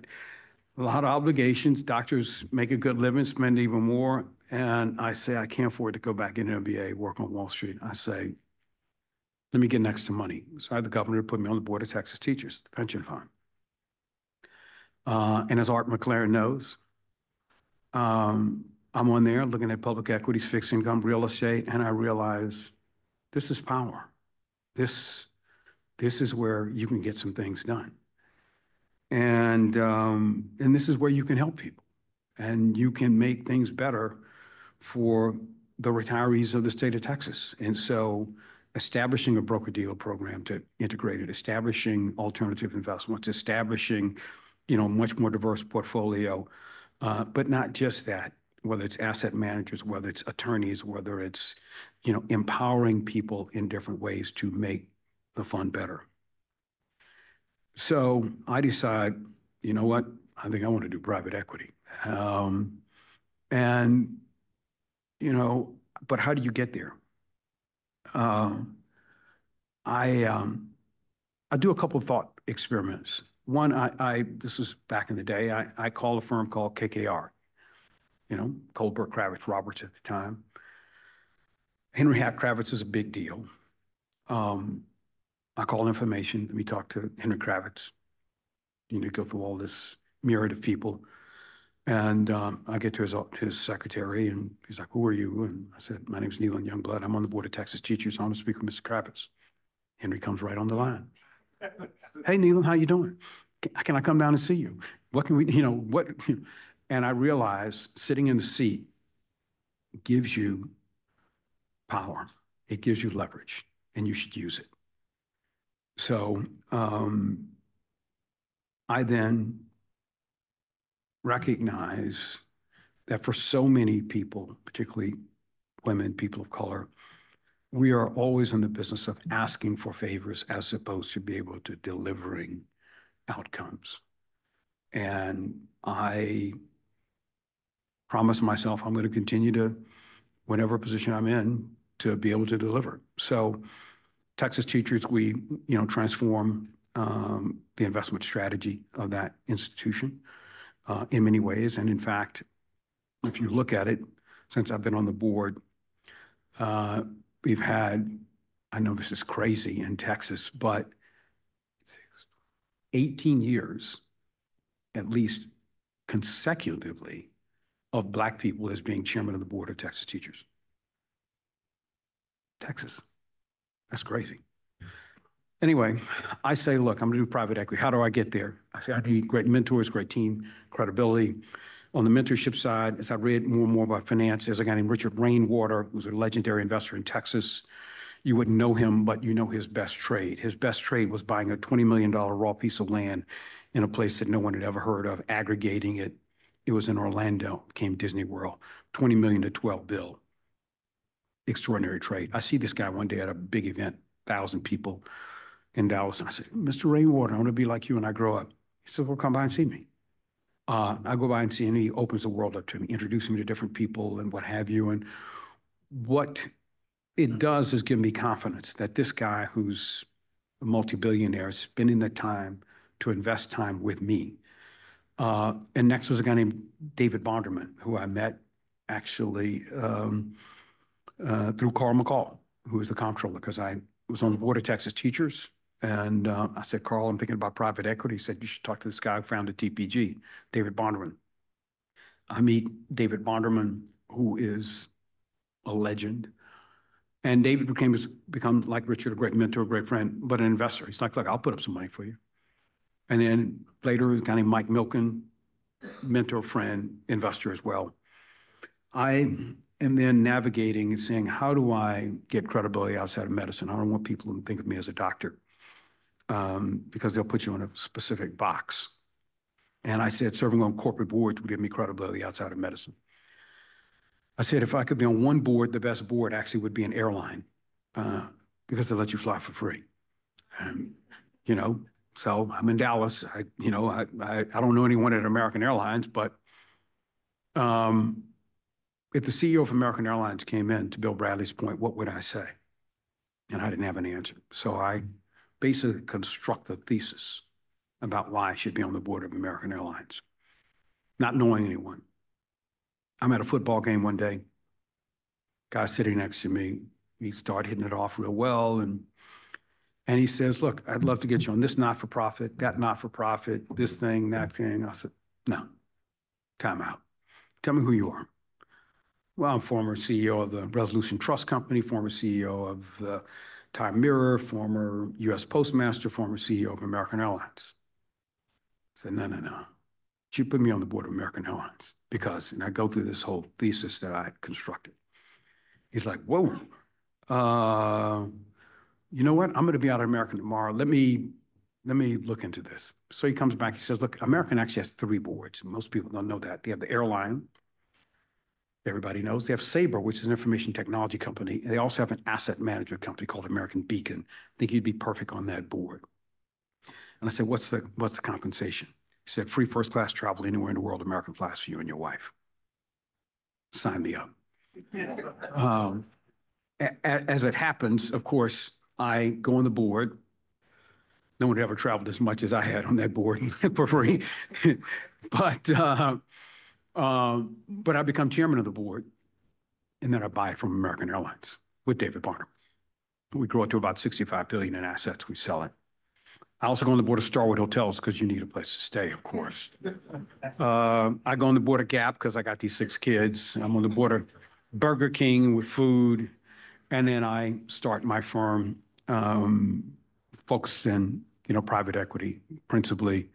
a lot of obligations. Doctors make a good living, spend even more and I say, I can't afford to go back in MBA, work on Wall Street. I say, let me get next to money. So I had the governor put me on the board of Texas Teachers, the pension fund. Uh, and as Art McLaren knows, um, I'm on there looking at public equities, fixed income, real estate, and I realize this is power. This, this is where you can get some things done. And, um, and this is where you can help people and you can make things better for the retirees of the state of Texas. And so establishing a broker-dealer program to integrate it, establishing alternative investments, establishing, you know, a much more diverse portfolio, uh, but not just that, whether it's asset managers, whether it's attorneys, whether it's, you know, empowering people in different ways to make the fund better. So I decide, you know what, I think I want to do private equity. Um, and you know, but how do you get there? Um, I um, I do a couple of thought experiments. One, I, I this was back in the day. I, I called a firm called KKR, you know, Goldberg, Kravitz, Roberts at the time. Henry Hat Kravitz is a big deal. Um, I called information. We talked to Henry Kravitz. You know, go through all this myriad of people. And um, I get to his, his secretary, and he's like, who are you? And I said, my name's Neil Youngblood. I'm on the Board of Texas Teachers. I want to speak with Mr. Kravitz. Henry comes right on the line. hey, Neil, how you doing? Can, can I come down and see you? What can we, you know, what? And I realized sitting in the seat gives you power. It gives you leverage, and you should use it. So um, I then recognize that for so many people, particularly women, people of color, we are always in the business of asking for favors as opposed to be able to delivering outcomes. And I promise myself I'm going to continue to, whatever position I'm in, to be able to deliver. So Texas Teachers, we, you know, transform um, the investment strategy of that institution. Uh, in many ways. And in fact, if you look at it, since I've been on the board, uh, we've had, I know this is crazy in Texas, but 18 years, at least consecutively, of Black people as being chairman of the board of Texas Teachers. Texas. That's crazy. Anyway, I say, look, I'm going to do private equity. How do I get there? I say, I need great mentors, great team, credibility. On the mentorship side, as I read more and more about finance, there's a guy named Richard Rainwater, who's a legendary investor in Texas. You wouldn't know him, but you know his best trade. His best trade was buying a $20 million raw piece of land in a place that no one had ever heard of, aggregating it. It was in Orlando, became Disney World, 20 million to 12 bill. Extraordinary trade. I see this guy one day at a big event, thousand people in Dallas. And I said, Mr. Ray Ward, I want to be like you when I grow up. He said, well, come by and see me. Uh, I go by and see him. He opens the world up to me, introducing me to different people and what have you. And what it does is give me confidence that this guy who's a multi-billionaire is spending the time to invest time with me. Uh, and next was a guy named David Bonderman, who I met actually um, uh, through Carl McCall, who is the comptroller, because I was on the board of Texas Teachers and uh, I said, Carl, I'm thinking about private equity. He said, you should talk to this guy who founded TPG, David Bonderman. I meet David Bonderman, who is a legend. And David became become like Richard, a great mentor, a great friend, but an investor. He's like, look, I'll put up some money for you. And then later, a guy named Mike Milken, mentor, friend, investor as well. I am then navigating and saying, how do I get credibility outside of medicine? I don't want people to think of me as a doctor um, because they'll put you in a specific box. And I said, serving on corporate boards would give me credibility outside of medicine. I said, if I could be on one board, the best board actually would be an airline uh, because they let you fly for free. Um, you know, so I'm in Dallas. I, you know, I, I, I don't know anyone at American Airlines, but um, if the CEO of American Airlines came in to Bill Bradley's point, what would I say? And I didn't have an answer. So I basically construct a thesis about why I should be on the board of American Airlines, not knowing anyone. I'm at a football game one day. Guy sitting next to me, he started hitting it off real well. And, and he says, Look, I'd love to get you on this not for profit, that not for profit, this thing, that thing. I said, No, time out. Tell me who you are. Well, I'm former CEO of the Resolution Trust Company, former CEO of the Tim Mirror, former U.S. Postmaster, former CEO of American Airlines. I said, no, no, no. You put me on the board of American Airlines because, and I go through this whole thesis that I constructed. He's like, whoa, uh, you know what? I'm going to be out of American tomorrow. Let me let me look into this. So he comes back. He says, look, American actually has three boards. Most people don't know that. They have the airline, everybody knows. They have Sabre, which is an information technology company. And they also have an asset management company called American Beacon. I think you'd be perfect on that board. And I said, what's the, what's the compensation? He said, free first class travel anywhere in the world, American flies for you and your wife. Sign me up. um, as it happens, of course, I go on the board. No one had ever traveled as much as I had on that board for free. but uh, uh, but I become chairman of the board, and then I buy it from American Airlines with David Barnum. We grow it to about 65 billion in assets. We sell it. I also go on the board of Starwood Hotels because you need a place to stay, of course. Uh, I go on the board of Gap because I got these six kids. I'm on the board of Burger King with food. And then I start my firm um, focused in, you know, private equity, principally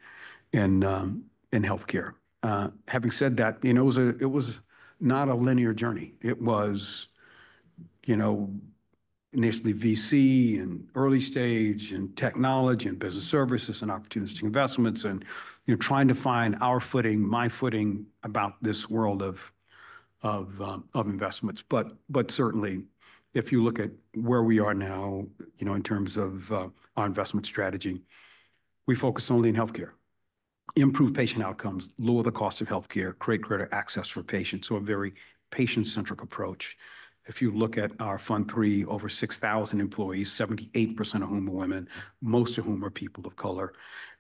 in, um, in healthcare. Uh, having said that, you know, it was it was not a linear journey. It was, you know, initially VC and early stage and technology and business services and opportunistic investments and, you know, trying to find our footing, my footing about this world of um, investments. But certainly, if you look at where we are now, you know, in terms of uh, our investment strategy, we focus only in healthcare improve patient outcomes, lower the cost of healthcare, create greater access for patients. So a very patient-centric approach. If you look at our Fund three, over 6,000 employees, 78% of whom are women, most of whom are people of color.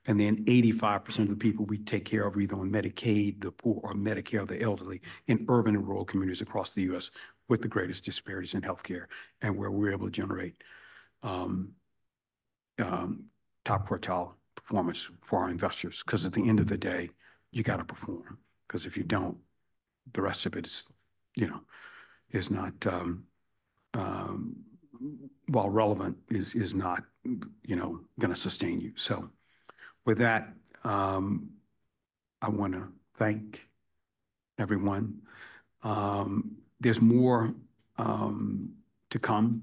And then 85% of the people we take care of are either on Medicaid, the poor, or Medicare, the elderly, in urban and rural communities across the U.S. with the greatest disparities in healthcare and where we're able to generate um, um, top quartile performance for our investors, because at the end of the day, you got to perform. Because if you don't, the rest of it is, you know, is not, um, um, while relevant, is is not, you know, going to sustain you. So with that, um, I want to thank everyone. There's more to come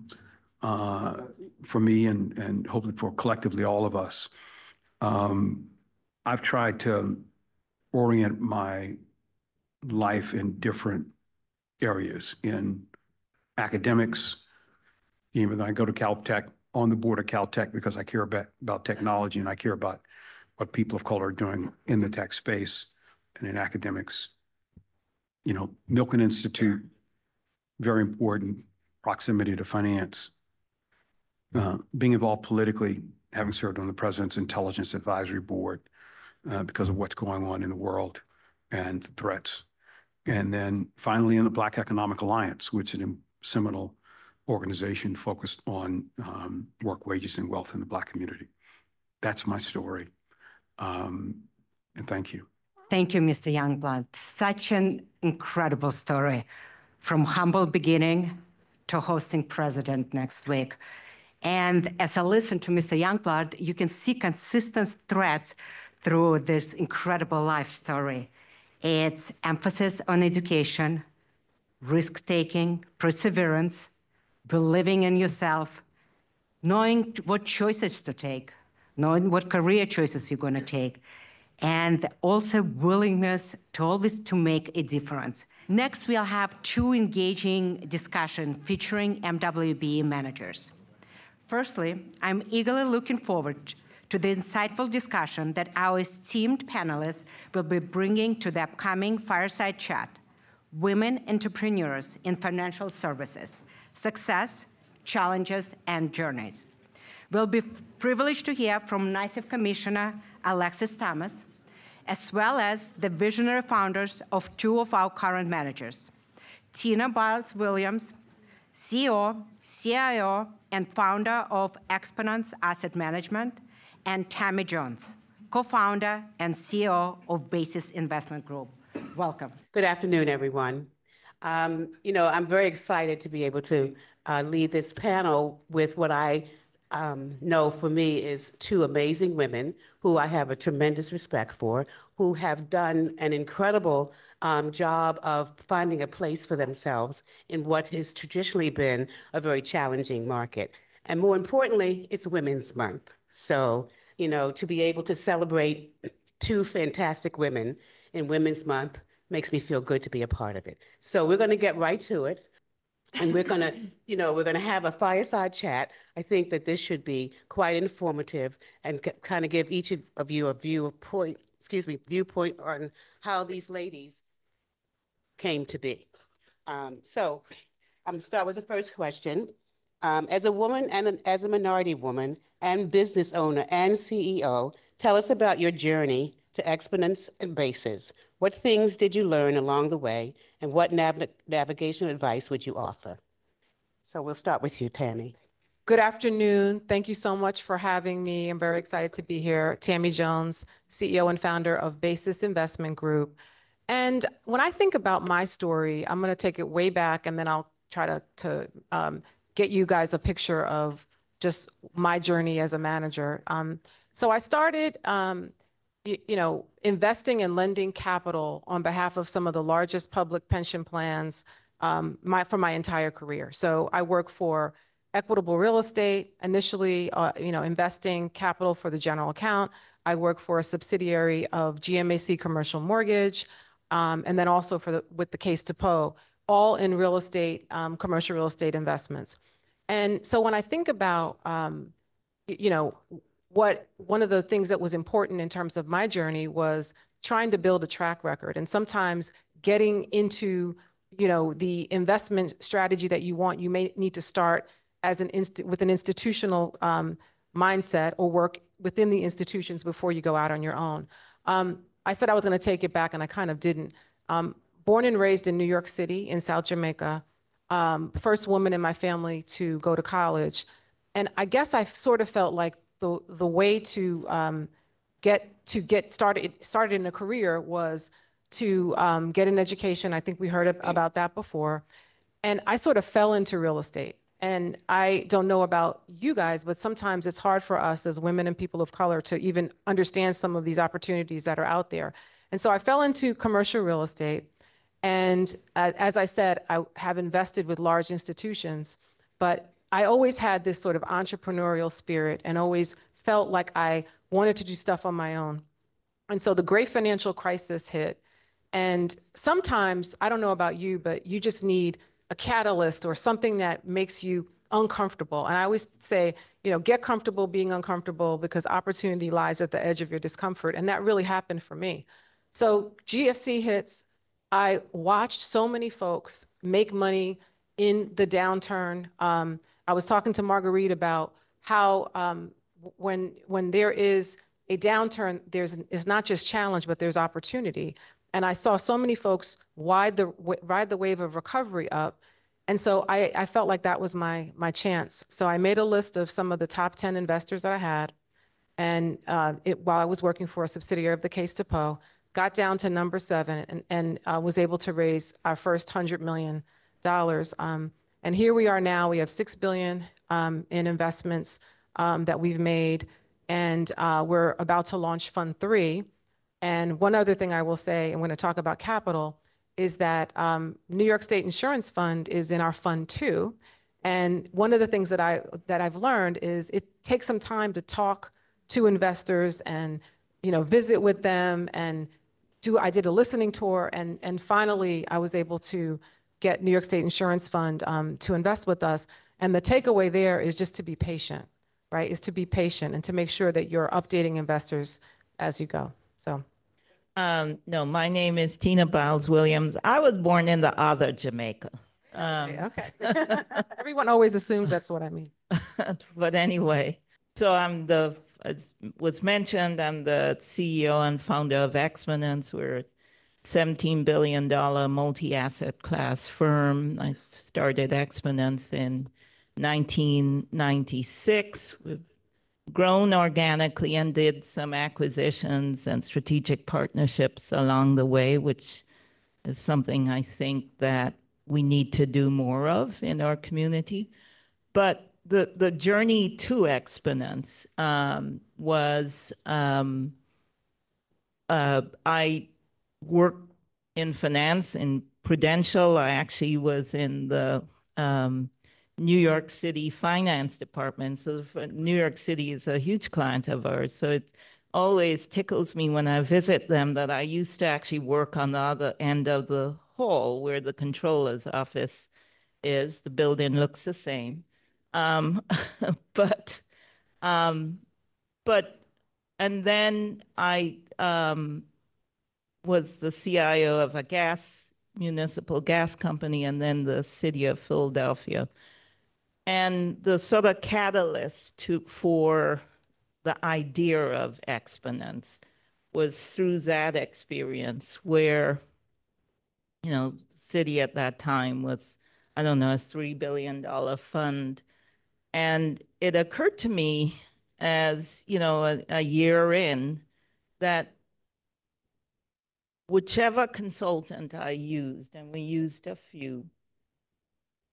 uh, for me and and hopefully for collectively all of us. Um, I've tried to orient my life in different areas, in academics. Even though I go to Caltech, on the board of Caltech because I care about technology and I care about what people of color are doing in the tech space and in academics. You know, Milken Institute, very important, proximity to finance. Uh, being involved politically having served on the President's Intelligence Advisory Board uh, because of what's going on in the world and the threats. And then finally, in the Black Economic Alliance, which is a seminal organization focused on um, work wages and wealth in the Black community. That's my story. Um, and thank you. Thank you, Mr. Youngblood. Such an incredible story from humble beginning to hosting president next week. And as I listen to Mr. Youngblood, you can see consistent threads through this incredible life story. It's emphasis on education, risk taking, perseverance, believing in yourself, knowing what choices to take, knowing what career choices you're going to take, and also willingness to always to make a difference. Next, we'll have two engaging discussion featuring MWBE managers. Firstly, I'm eagerly looking forward to the insightful discussion that our esteemed panelists will be bringing to the upcoming fireside chat Women Entrepreneurs in Financial Services Success, Challenges, and Journeys. We'll be privileged to hear from NYSEF Commissioner Alexis Thomas, as well as the visionary founders of two of our current managers, Tina Biles Williams, CEO, CIO, and founder of Exponent's Asset Management, and Tammy Jones, co-founder and CEO of Basis Investment Group. Welcome. Good afternoon, everyone. Um, you know, I'm very excited to be able to uh, lead this panel with what I um, no, for me is two amazing women who I have a tremendous respect for, who have done an incredible um, job of finding a place for themselves in what has traditionally been a very challenging market. And more importantly, it's Women's Month. So, you know, to be able to celebrate two fantastic women in Women's Month makes me feel good to be a part of it. So we're going to get right to it and we're going to you know we're going to have a fireside chat i think that this should be quite informative and c- kind of give each of you a view point. excuse me viewpoint on how these ladies came to be um, so i'm going to start with the first question um, as a woman and an, as a minority woman and business owner and ceo tell us about your journey to exponents and bases. What things did you learn along the way, and what nav- navigation advice would you offer? So we'll start with you, Tammy. Good afternoon. Thank you so much for having me. I'm very excited to be here. Tammy Jones, CEO and founder of Basis Investment Group. And when I think about my story, I'm going to take it way back and then I'll try to, to um, get you guys a picture of just my journey as a manager. Um, so I started um, you, know, investing and lending capital on behalf of some of the largest public pension plans um, my, for my entire career. So I work for Equitable Real Estate, initially, uh, you know, investing capital for the general account. I work for a subsidiary of GMAC Commercial Mortgage, um, and then also for the, with the Case to Poe, all in real estate, um, commercial real estate investments. And so when I think about, um, you know, what one of the things that was important in terms of my journey was trying to build a track record and sometimes getting into you know the investment strategy that you want you may need to start as an inst- with an institutional um, mindset or work within the institutions before you go out on your own um, i said i was going to take it back and i kind of didn't um, born and raised in new york city in south jamaica um, first woman in my family to go to college and i guess i sort of felt like the, the way to um, get to get started started in a career was to um, get an education. I think we heard about that before. And I sort of fell into real estate. And I don't know about you guys, but sometimes it's hard for us as women and people of color to even understand some of these opportunities that are out there. And so I fell into commercial real estate. And as I said, I have invested with large institutions, but I always had this sort of entrepreneurial spirit and always felt like I wanted to do stuff on my own. And so the great financial crisis hit. And sometimes, I don't know about you, but you just need a catalyst or something that makes you uncomfortable. And I always say, you know, get comfortable being uncomfortable because opportunity lies at the edge of your discomfort. And that really happened for me. So GFC hits. I watched so many folks make money in the downturn. Um, I was talking to Marguerite about how um, when when there is a downturn, there's it's not just challenge, but there's opportunity. And I saw so many folks ride the ride the wave of recovery up. And so I, I felt like that was my my chance. So I made a list of some of the top 10 investors that I had. And uh, it, while I was working for a subsidiary of the Case Poe, got down to number seven and, and uh, was able to raise our first $100 million. Um, and here we are now, we have 6 billion um, in investments um, that we've made, and uh, we're about to launch Fund 3. And one other thing I will say, I'm gonna talk about capital, is that um, New York State Insurance Fund is in our Fund 2. And one of the things that, I, that I've learned is it takes some time to talk to investors and you know, visit with them and do, I did a listening tour and, and finally I was able to get New York State Insurance Fund um, to invest with us. And the takeaway there is just to be patient, right? Is to be patient and to make sure that you're updating investors as you go. So. Um, no, my name is Tina Biles Williams. I was born in the other Jamaica. Um, okay. okay. Everyone always assumes that's what I mean. but anyway, so I'm the, as was mentioned, I'm the CEO and founder of Exponents. We're $17 billion multi-asset class firm. I started Exponence in 1996. We've grown organically and did some acquisitions and strategic partnerships along the way, which is something I think that we need to do more of in our community. But the, the journey to Exponence um, was um, uh, I work in finance in Prudential. I actually was in the um, New York City finance department. So New York City is a huge client of ours. So it always tickles me when I visit them that I used to actually work on the other end of the hall where the controller's office is. The building looks the same. Um, but, um, but, and then I, um, was the CIO of a gas municipal gas company and then the city of Philadelphia. And the sort of catalyst to, for the idea of exponents was through that experience where, you know, city at that time was, I don't know, a $3 billion fund. And it occurred to me as, you know, a, a year in that whichever consultant I used, and we used a few,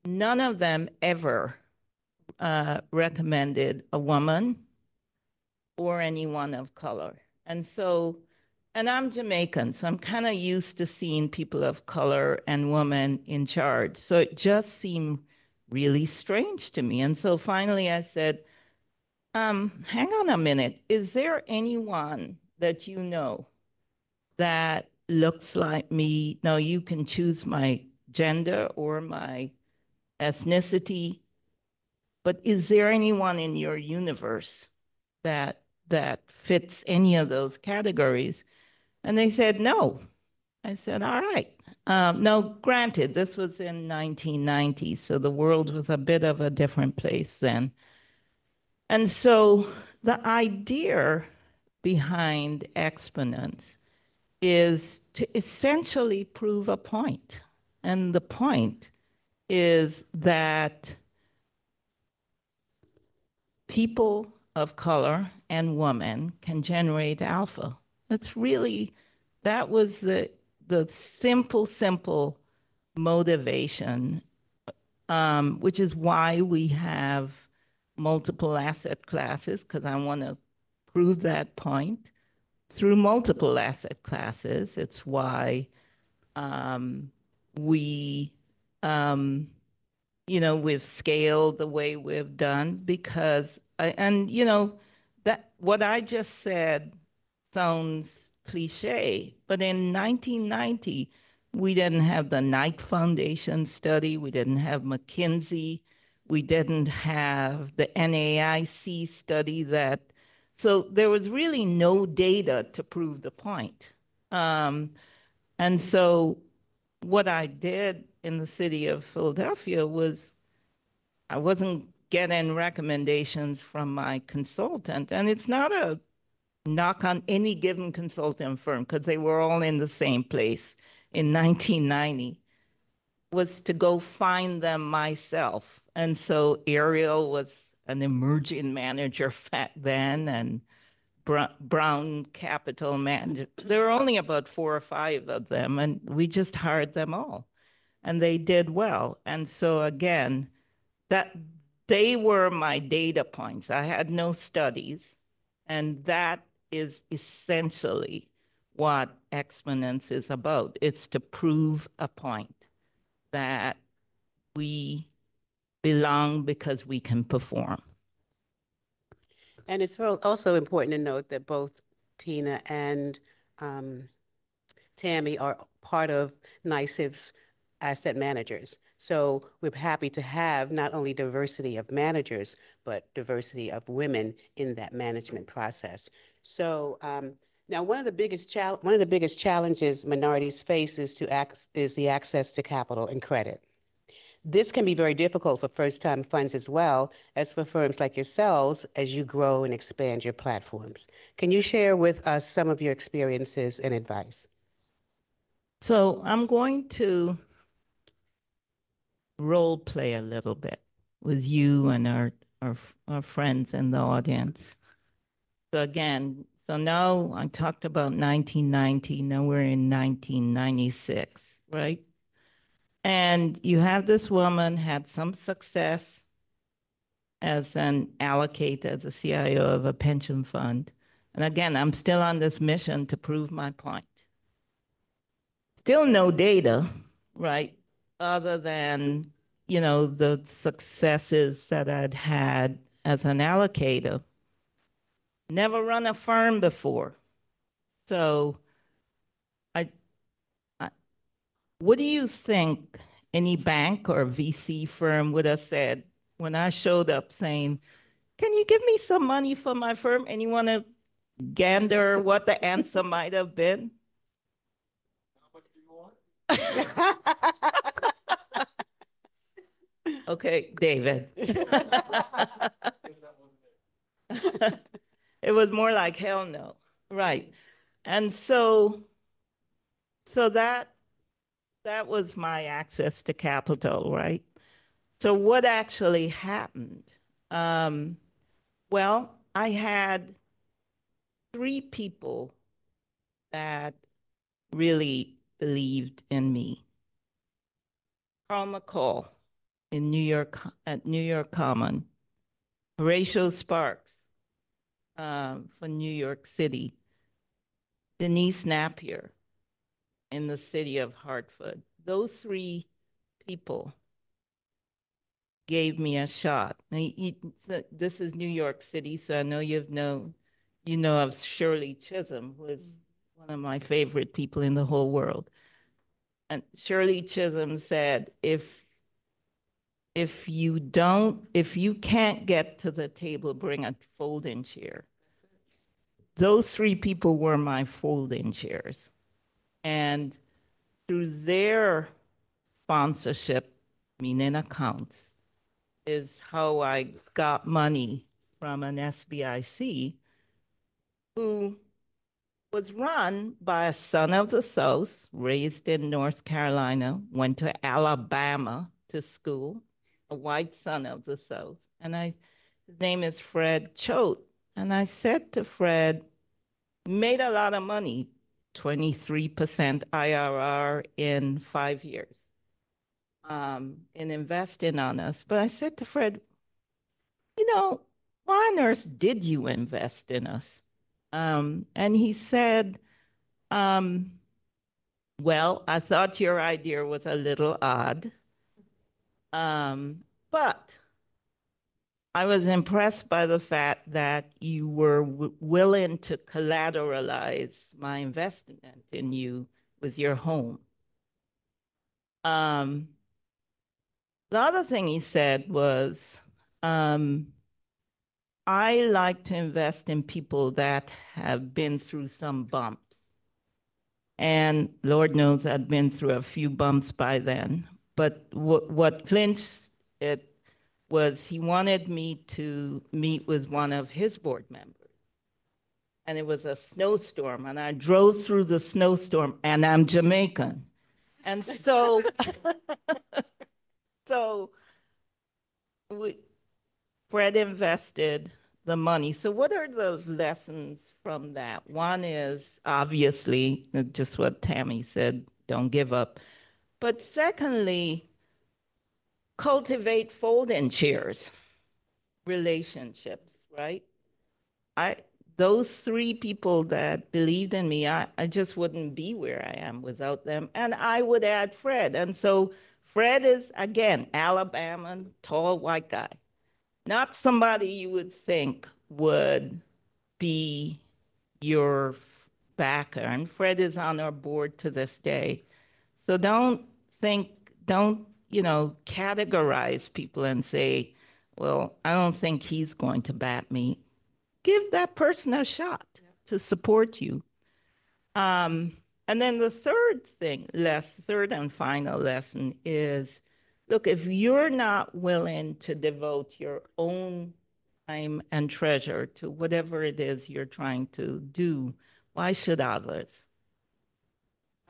none of them ever uh, recommended a woman or anyone of color. And so, and I'm Jamaican, so I'm kind of used to seeing people of color and women in charge. So it just seemed really strange to me. And so finally I said, um, hang on a minute. Is there anyone that you know that looks like me. No, you can choose my gender or my ethnicity. But is there anyone in your universe that that fits any of those categories? And they said no. I said, all right. Um, no, granted, this was in 1990, so the world was a bit of a different place then. And so the idea behind exponents is to essentially prove a point. And the point is that people of color and women can generate alpha. That's really, that was the, the simple, simple motivation, um, which is why we have multiple asset classes, because I want to prove that point through multiple asset classes. It's why um, we, um, you know, we've scaled the way we've done because, I, and you know, that what I just said sounds cliche, but in 1990, we didn't have the Knight Foundation study, we didn't have McKinsey, we didn't have the NAIC study that so there was really no data to prove the point. Um, and so what I did in the city of Philadelphia was I wasn't getting recommendations from my consultant. And it's not a knock on any given consultant firm because they were all in the same place in 1990 was to go find them myself. And so Ariel was an emerging manager then and Brown Capital Manager. There were only about four or five of them, and we just hired them all, and they did well. And so again, that they were my data points. I had no studies, and that is essentially what exponence is about. It's to prove a point that we belong because we can perform. And it's also important to note that both Tina and um, Tammy are part of NYSIV's asset managers. So we're happy to have not only diversity of managers, but diversity of women in that management process. So um, now, one of the biggest one of the biggest challenges minorities face is to ac- is the access to capital and credit. This can be very difficult for first-time funds as well as for firms like yourselves as you grow and expand your platforms. Can you share with us some of your experiences and advice? So I'm going to role play a little bit with you and our, our, our friends in the audience. So again, so now I talked about 1990, now we're in 1996, right? And you have this woman had some success as an allocator, the CIO of a pension fund. And again, I'm still on this mission to prove my point. Still no data, right? Other than, you know, the successes that I'd had as an allocator. Never run a firm before. So What do you think any bank or VC firm would have said when I showed up saying, Can you give me some money for my firm? And you want to gander what the answer might have been? How much do you want? okay, David. it was more like hell no. Right. And so so that that was my access to capital, right? So, what actually happened? Um, well, I had three people that really believed in me. Carl McCall in New York at New York Common, Horatio Sparks from um, New York City, Denise Napier, in the city of Hartford. Those three people gave me a shot. Now, this is New York City, so I know you've known, you know of Shirley Chisholm, who is one of my favorite people in the whole world. And Shirley Chisholm said, if if you don't, if you can't get to the table, bring a folding chair. Those three people were my folding chairs. And through their sponsorship, meaning accounts, is how I got money from an SBIC who was run by a son of the South, raised in North Carolina, went to Alabama to school, a white son of the South. And I, his name is Fred Choate. And I said to Fred, made a lot of money 23% IRR in five years um, and invest in on us. But I said to Fred, you know, why on earth did you invest in us? Um, and he said, um, well, I thought your idea was a little odd, um, but I was impressed by the fact that you were w- willing to collateralize my investment in you with your home. Um, the other thing he said was, um, I like to invest in people that have been through some bumps. And Lord knows I'd been through a few bumps by then. But w- what clinched it was he wanted me to meet with one of his board members. And it was a snowstorm, and I drove through the snowstorm, and I'm Jamaican. And so, so we, Fred invested the money. So, what are those lessons from that? One is obviously just what Tammy said don't give up. But secondly, cultivate folding chairs, relationships, right? I those three people that believed in me, I, I just wouldn't be where I am without them. And I would add Fred. And so Fred is again Alabama, tall white guy. Not somebody you would think would be your backer. And Fred is on our board to this day. So don't think, don't you know, categorize people and say, well, I don't think he's going to bat me. Give that person a shot to support you. Um, and then the third thing, less third and final lesson is look, if you're not willing to devote your own time and treasure to whatever it is you're trying to do, why should others?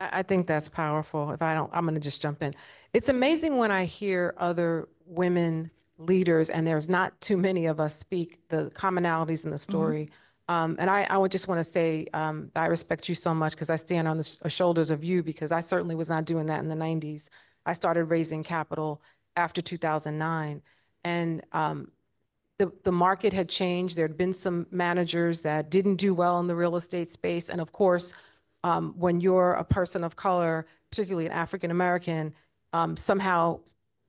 I think that's powerful. If I don't, I'm going to just jump in. It's amazing when I hear other women leaders, and there's not too many of us speak the commonalities in the mm-hmm. story. Mm-hmm. Um, and I, I, would just want to say um, I respect you so much because I stand on the sh- uh, shoulders of you because I certainly was not doing that in the 90s. I started raising capital after 2009. And um, the, the market had changed. There had been some managers that didn't do well in the real estate space. And of course, um, when you're a person of color, particularly an African American, um, somehow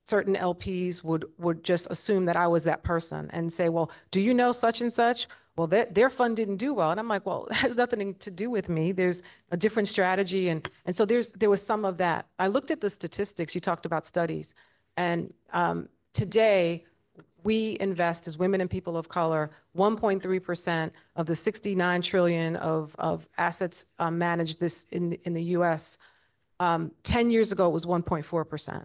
certain LPs would would just assume that I was that person and say, "Well, do you know such and such?" Well, their, their fund didn't do well, and I'm like, "Well, it has nothing to do with me. There's a different strategy," and and so there's there was some of that. I looked at the statistics. You talked about studies, and um, today we invest as women and people of color 1.3% of the 69 trillion of, of assets uh, managed this in, in the US. Um, 10 years ago, it was 1.4%.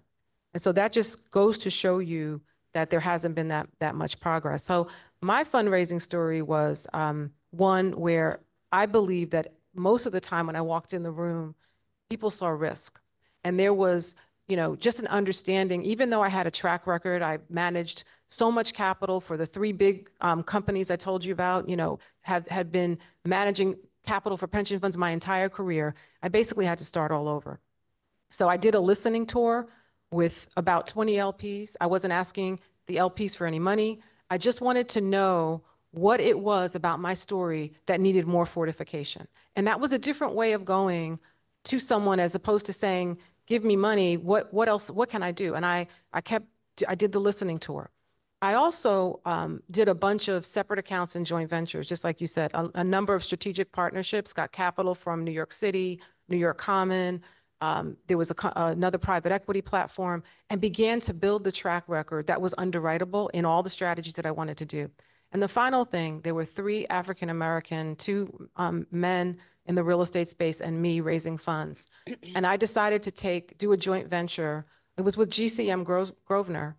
And so that just goes to show you that there hasn't been that, that much progress. So my fundraising story was um, one where I believe that most of the time when I walked in the room, people saw risk. And there was you know, just an understanding, even though I had a track record, I managed so much capital for the three big um, companies I told you about, you know, had, had been managing capital for pension funds my entire career. I basically had to start all over. So I did a listening tour with about 20 LPs. I wasn't asking the LPs for any money. I just wanted to know what it was about my story that needed more fortification. And that was a different way of going to someone as opposed to saying, give me money. What, what else, what can I do? And I, I kept, I did the listening tour. I also um, did a bunch of separate accounts and joint ventures, just like you said, a, a, number of strategic partnerships, got capital from New York City, New York Common. Um, there was a, another private equity platform and began to build the track record that was underwritable in all the strategies that I wanted to do. And the final thing, there were three African American, two um, men in the real estate space and me raising funds. and I decided to take, do a joint venture. It was with GCM Gro- Grosvenor.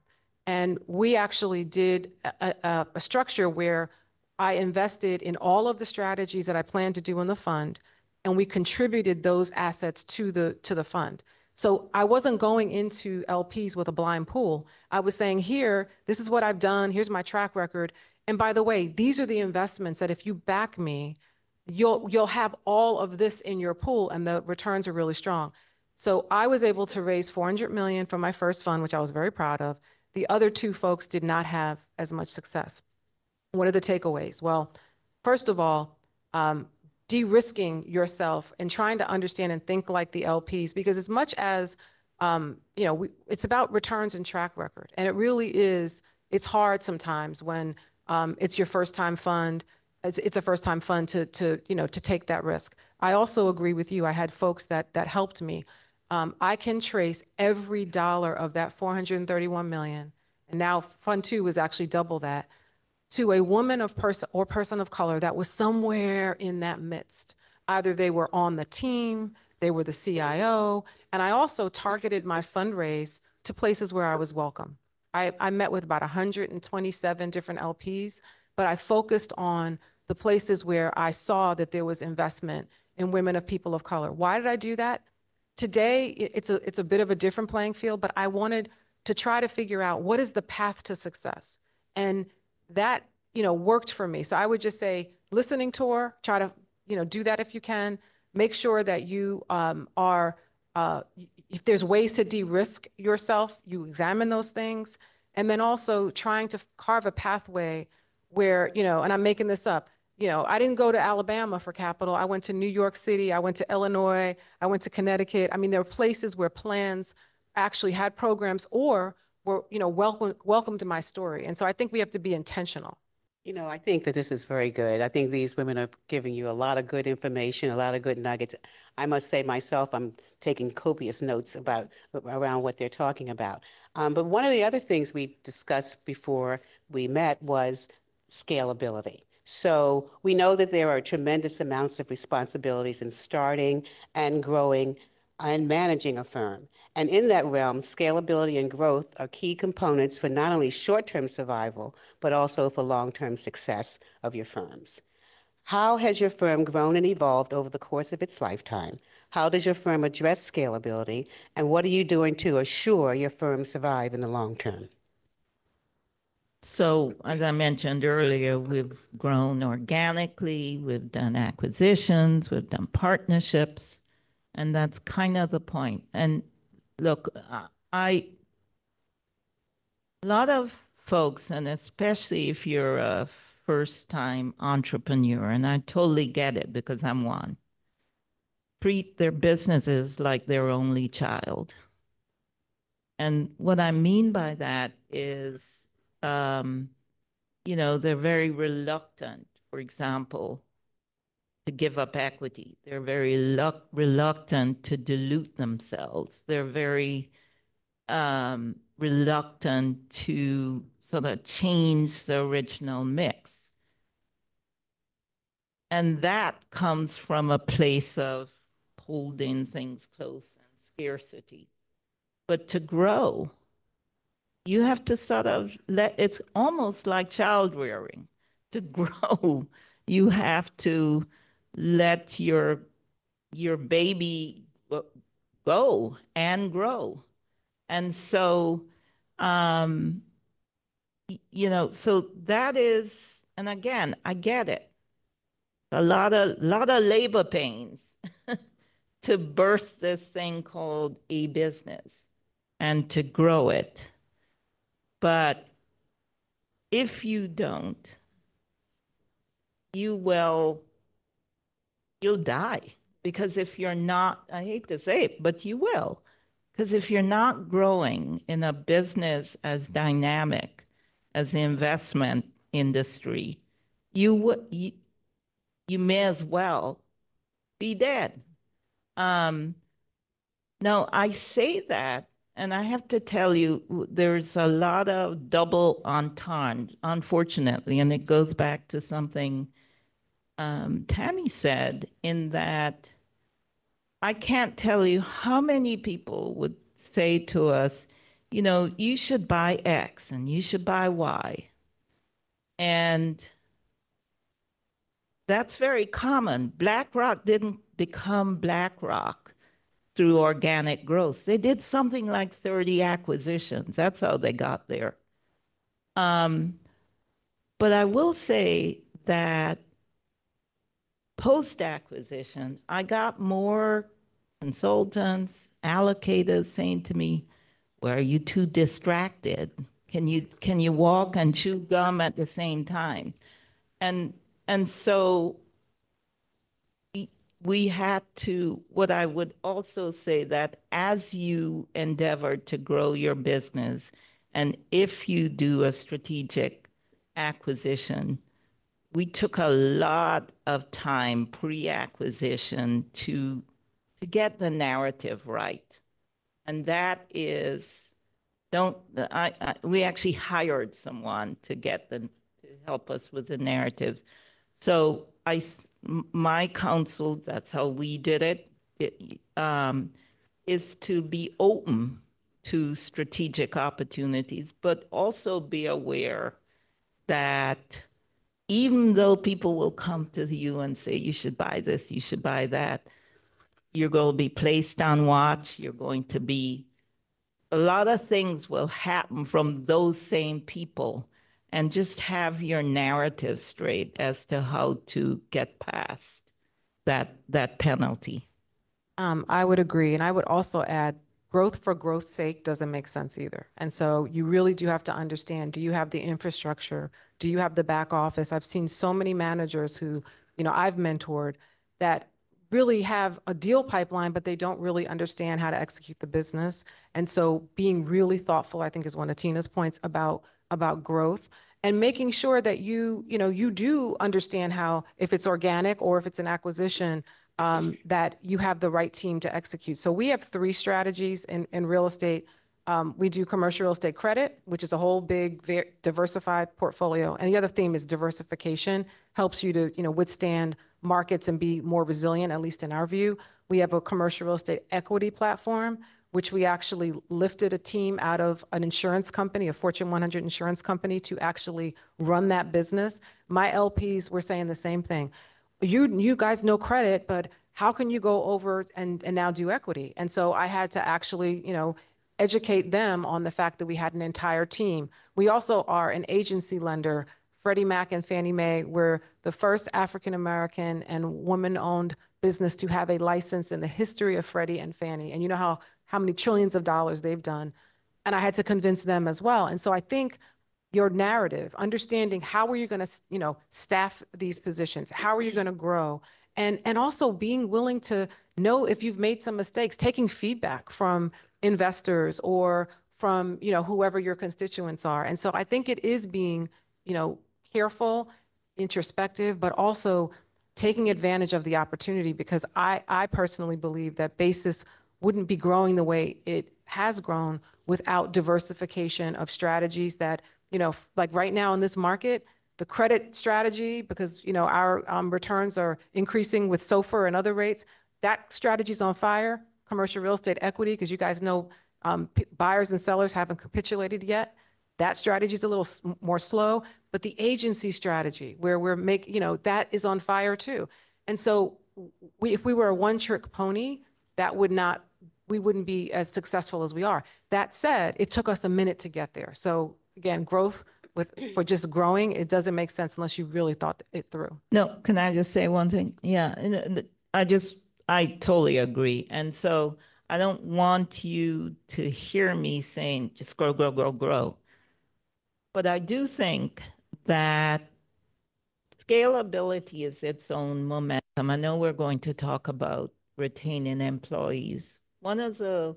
And we actually did a, a, a structure where I invested in all of the strategies that I planned to do in the fund, and we contributed those assets to the to the fund. So I wasn't going into LPs with a blind pool. I was saying, here, this is what I've done. Here's my track record. And by the way, these are the investments that if you back me, you'll you'll have all of this in your pool and the returns are really strong. So I was able to raise 400 million from my first fund, which I was very proud of. The other two folks did not have as much success. What are the takeaways? Well, first of all, um, de-risking yourself and trying to understand and think like the LPs, because as much as um, you know, we, it's about returns and track record, and it really is. It's hard sometimes when um, it's your first time fund it's, it's a first time fund to, to, you know, to take that risk. I also agree with you. I had folks that, that helped me. Um, I can trace every dollar of that 431 million. And now fund two is actually double that to a woman of person or person of color that was somewhere in that midst. Either they were on the team, they were the CIO, and I also targeted my fundraise to places where I was welcome. I, I met with about 127 different LPs, but I focused on the places where I saw that there was investment in women of people of color. Why did I do that? Today, it's a, it's a bit of a different playing field, but I wanted to try to figure out what is the path to success. And that, you know, worked for me. So I would just say, listening tour, try to, you know, do that if you can. Make sure that you um, are, uh, if there's ways to de-risk yourself, you examine those things. And then also trying to carve a pathway where, you know, and I'm making this up, you know, I didn't go to Alabama for capital. I went to New York City. I went to Illinois. I went to Connecticut. I mean, there were places where plans actually had programs or were, you know, welcome, welcome to my story. And so I think we have to be intentional. You know, I think that this is very good. I think these women are giving you a lot of good information, a lot of good nuggets. I must say myself, I'm taking copious notes about around what they're talking about. Um, but one of the other things we discussed before we met was scalability. So we know that there are tremendous amounts of responsibilities in starting and growing and managing a firm. And in that realm, scalability and growth are key components for not only short term survival, but also for long term success of your firms. How has your firm grown and evolved over the course of its lifetime? How does your firm address scalability? And what are you doing to assure your firm survive in the long term? So as I mentioned earlier, we've grown organically, we've done acquisitions, we've done partnerships, and that's kind of the point. And look, I a lot of folks, and especially if you're a first time entrepreneur, and I totally get it because I'm one, treat their businesses like their only child. And what I mean by that is um, you know, they're very reluctant, for example, to give up equity. They're very reluctant to dilute themselves. They're very um, reluctant to sort of change the original mix. And that comes from a place of holding things close and scarcity. But to grow, you have to sort of let it's almost like child rearing to grow you have to let your your baby go and grow and so um you know so that is and again i get it a lot of lot of labor pains to birth this thing called a business and to grow it but if you don't, you will, you'll die. Because if you're not, I hate to say it, but you will. Because if you're not growing in a business as dynamic as the investment industry, you would you, you may as well be dead. Um, now I say that and I have to tell you, there's a lot of double entendre, unfortunately, and it goes back to something um, Tammy said in that I can't tell you how many people would say to us, you know, you should buy X and you should buy Y. And that's very common. BlackRock didn't become BlackRock through organic growth. They did something like 30 acquisitions. That's how they got there. Um, but I will say that post acquisition, I got more consultants, allocators saying to me, well, are you too distracted? Can you can you walk and chew gum at the same time? And and so we had to, what I would also say that as you endeavor to grow your business, and if you do a strategic acquisition, we took a lot of time pre-acquisition to to get the narrative right, and that is don't I, I, we actually hired someone to get the to help us with the narratives. So I my counsel, that's how we did it, it um, is to be open to strategic opportunities, but also be aware that even though people will come to you and say, you should buy this, you should buy that, you're going to be placed on watch, you're going to be, a lot of things will happen from those same people and just have your narrative straight as to how to get past that that penalty. Um, I would agree, and I would also add growth for growth's sake doesn't make sense either. And so you really do have to understand: do you have the infrastructure? Do you have the back office? I've seen so many managers who, you know, I've mentored that really have a deal pipeline, but they don't really understand how to execute the business. And so being really thoughtful, I think, is one of Tina's points about about growth and making sure that you you know you do understand how if it's organic or if it's an acquisition um, that you have the right team to execute so we have three strategies in, in real estate um, we do commercial real estate credit which is a whole big diversified portfolio and the other theme is diversification helps you to you know withstand markets and be more resilient at least in our view we have a commercial real estate equity platform which we actually lifted a team out of an insurance company, a Fortune 100 insurance company, to actually run that business. My LPs were saying the same thing. You, you guys know credit, but how can you go over and, and now do equity? And so I had to actually, you know, educate them on the fact that we had an entire team. We also are an agency lender. Freddie Mac and Fannie Mae were the first African American and woman owned business to have a license in the history of Freddie and Fannie. And you know how how many trillions of dollars they've done. And I had to convince them as well. And so I think your narrative, understanding how are you going to, you know, staff these positions? How are you going to grow? And, and also being willing to know if you've made some mistakes, taking feedback from investors or from, you know, whoever your constituents are. And so I think it is being, you know, careful, introspective, but also taking advantage of the opportunity because I, I personally believe that basis wouldn't be growing the way it has grown without diversification of strategies that, you know, like right now in this market, the credit strategy, because, you know, our um, returns are increasing with SOFR and other rates, that strategy's on fire. Commercial real estate equity, because you guys know um, buyers and sellers haven't capitulated yet. That strategy is a little more slow, but the agency strategy where we're making, you know, that is on fire too. And so we, if we were a one trick pony, that would not we wouldn't be as successful as we are. That said, it took us a minute to get there. So again, growth with for just growing, it doesn't make sense unless you really thought it through. No, can I just say one thing? Yeah, I just I totally agree. And so I don't want you to hear me saying just grow, grow, grow, grow. But I do think that scalability is its own momentum. I know we're going to talk about retaining employees one of the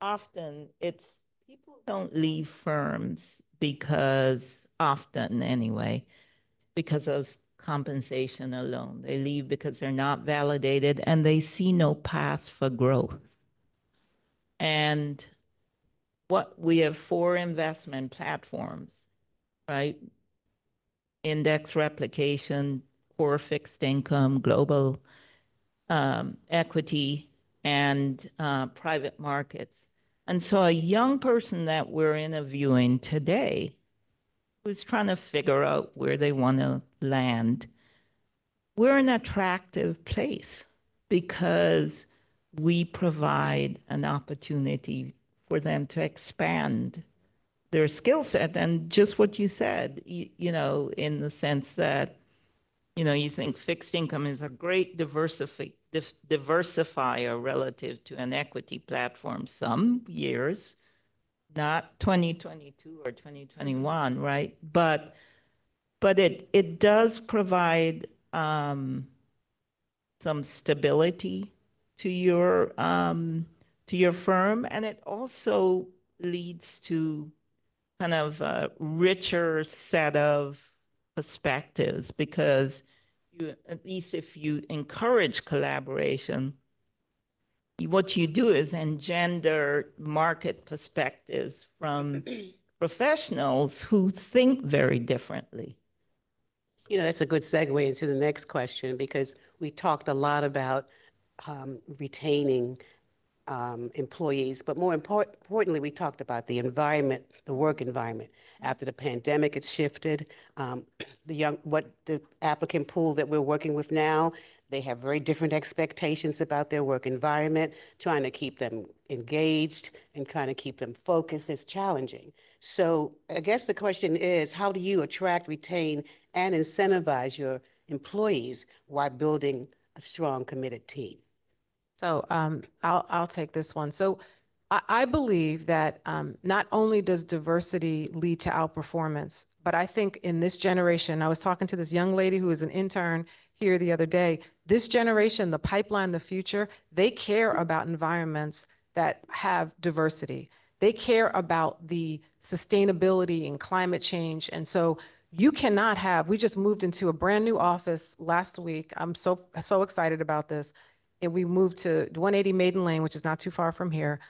often it's people don't leave firms because often anyway because of compensation alone they leave because they're not validated and they see no path for growth and what we have four investment platforms right index replication core fixed income global um, equity and uh, private markets. And so, a young person that we're interviewing today who's trying to figure out where they want to land, we're an attractive place because we provide an opportunity for them to expand their skill set and just what you said you, you know in the sense that you know, you think fixed income is a great diversify, dif- diversifier relative to an equity platform some years, not 2022 or 2021, right? But but it it does provide um, some stability to your um, to your firm, and it also leads to kind of a richer set of perspectives because you, at least if you encourage collaboration, what you do is engender market perspectives from professionals who think very differently. You know, that's a good segue into the next question because we talked a lot about um, retaining um, employees, but more impor- importantly, we talked about the environment, the work environment. After the pandemic, it's shifted. Um, the young, what the applicant pool that we're working with now, they have very different expectations about their work environment. Trying to keep them engaged and kind of keep them focused is challenging. So, I guess the question is, how do you attract, retain, and incentivize your employees while building a strong, committed team? So um, I'll, I'll take this one. So I, I believe that um, not only does diversity lead to outperformance, but I think in this generation, I was talking to this young lady who is an intern here the other day. This generation, the pipeline, the future, they care about environments that have diversity. They care about the sustainability and climate change. And so you cannot have, we just moved into a brand new office last week. I'm so, so excited about this and we moved to 180 Maiden Lane, which is not too far from here.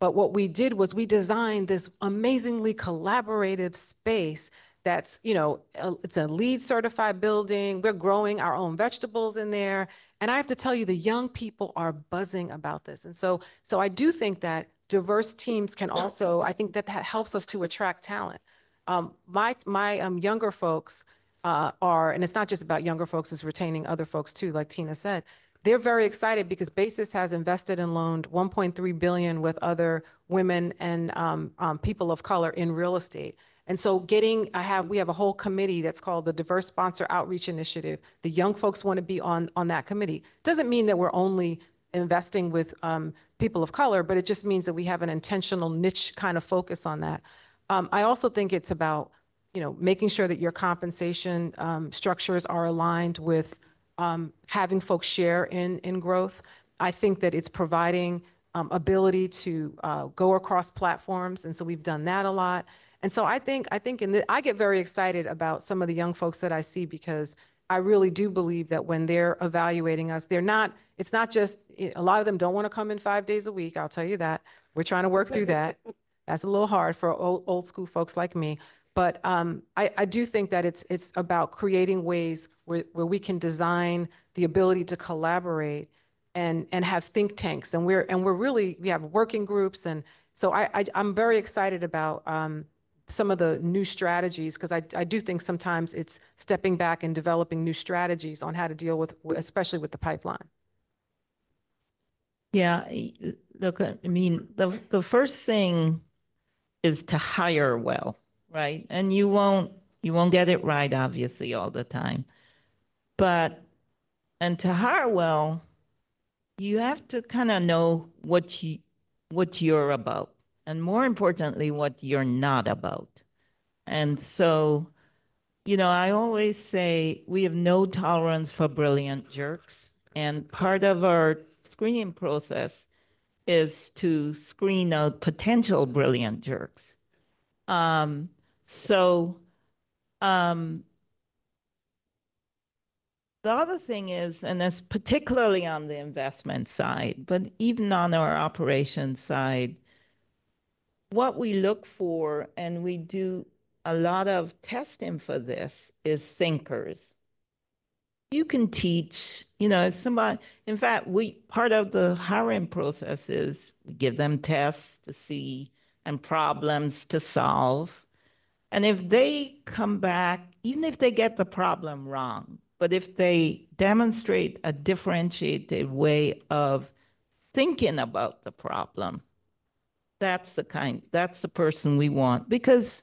But what we did was we designed this amazingly collaborative space that's, you know, it's a LEED certified building. We're growing our own vegetables in there. And I have to tell you, the young people are buzzing about this. And so, so I do think that diverse teams can also, I think that that helps us to attract talent. Um, my my um, younger folks uh, are, and it's not just about younger folks, it's retaining other folks too, like Tina said, they're very excited because Basis has invested and loaned 1.3 billion with other women and um, um, people of color in real estate. And so getting, I have, we have a whole committee that's called the Diverse Sponsor Outreach Initiative. The young folks want to be on, on that committee. Doesn't mean that we're only investing with um, people of color, but it just means that we have an intentional niche kind of focus on that. Um, I also think it's about, you know, making sure that your compensation um, structures are aligned with um, having folks share in, in growth. I think that it's providing um, ability to uh, go across platforms, and so we've done that a lot. And so I think I think in the, I get very excited about some of the young folks that I see because I really do believe that when they're evaluating us, they're not. It's not just eh, a lot of them don't want to come in five days a week. I'll tell you that we're trying to work through that. That's a little hard for old, old school folks like me. But um, I, I, do think that it's it's about creating ways where, where we can design the ability to collaborate and and have think tanks and we're and we're really we have working groups and so I, I am very excited about um, some of the new strategies because I, I do think sometimes it's stepping back and developing new strategies on how to deal with especially with the pipeline. Yeah, look, I mean the the first thing is to hire well right? And you won't you won't get it right, obviously, all the time. But and to Harwell, you have to kind of know what you what you're about, and more importantly, what you're not about. And so, you know, I always say we have no tolerance for brilliant jerks, and part of our screening process is to screen out potential brilliant jerks. Um, so um, the other thing is, and that's particularly on the investment side, but even on our operations side, what we look for, and we do a lot of testing for this, is thinkers. You can teach, you know, if somebody, in fact, we part of the hiring process is we give them tests to see and problems to solve and if they come back, even if they get the problem wrong, but if they demonstrate a differentiated way of thinking about the problem, that's the kind, that's the person we want. Because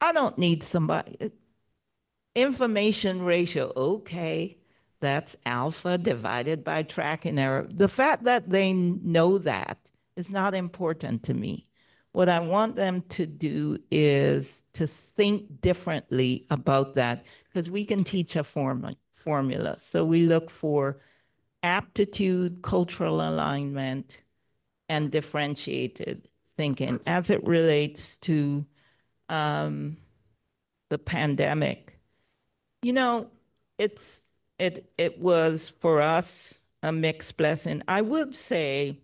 I don't need somebody, information ratio, okay, that's alpha divided by tracking error. The fact that they know that is not important to me. What I want them to do is to think differently about that because we can teach a form formula. So we look for aptitude, cultural alignment, and differentiated thinking as it relates to um, the pandemic. You know, it's it it was for us a mixed blessing. I would say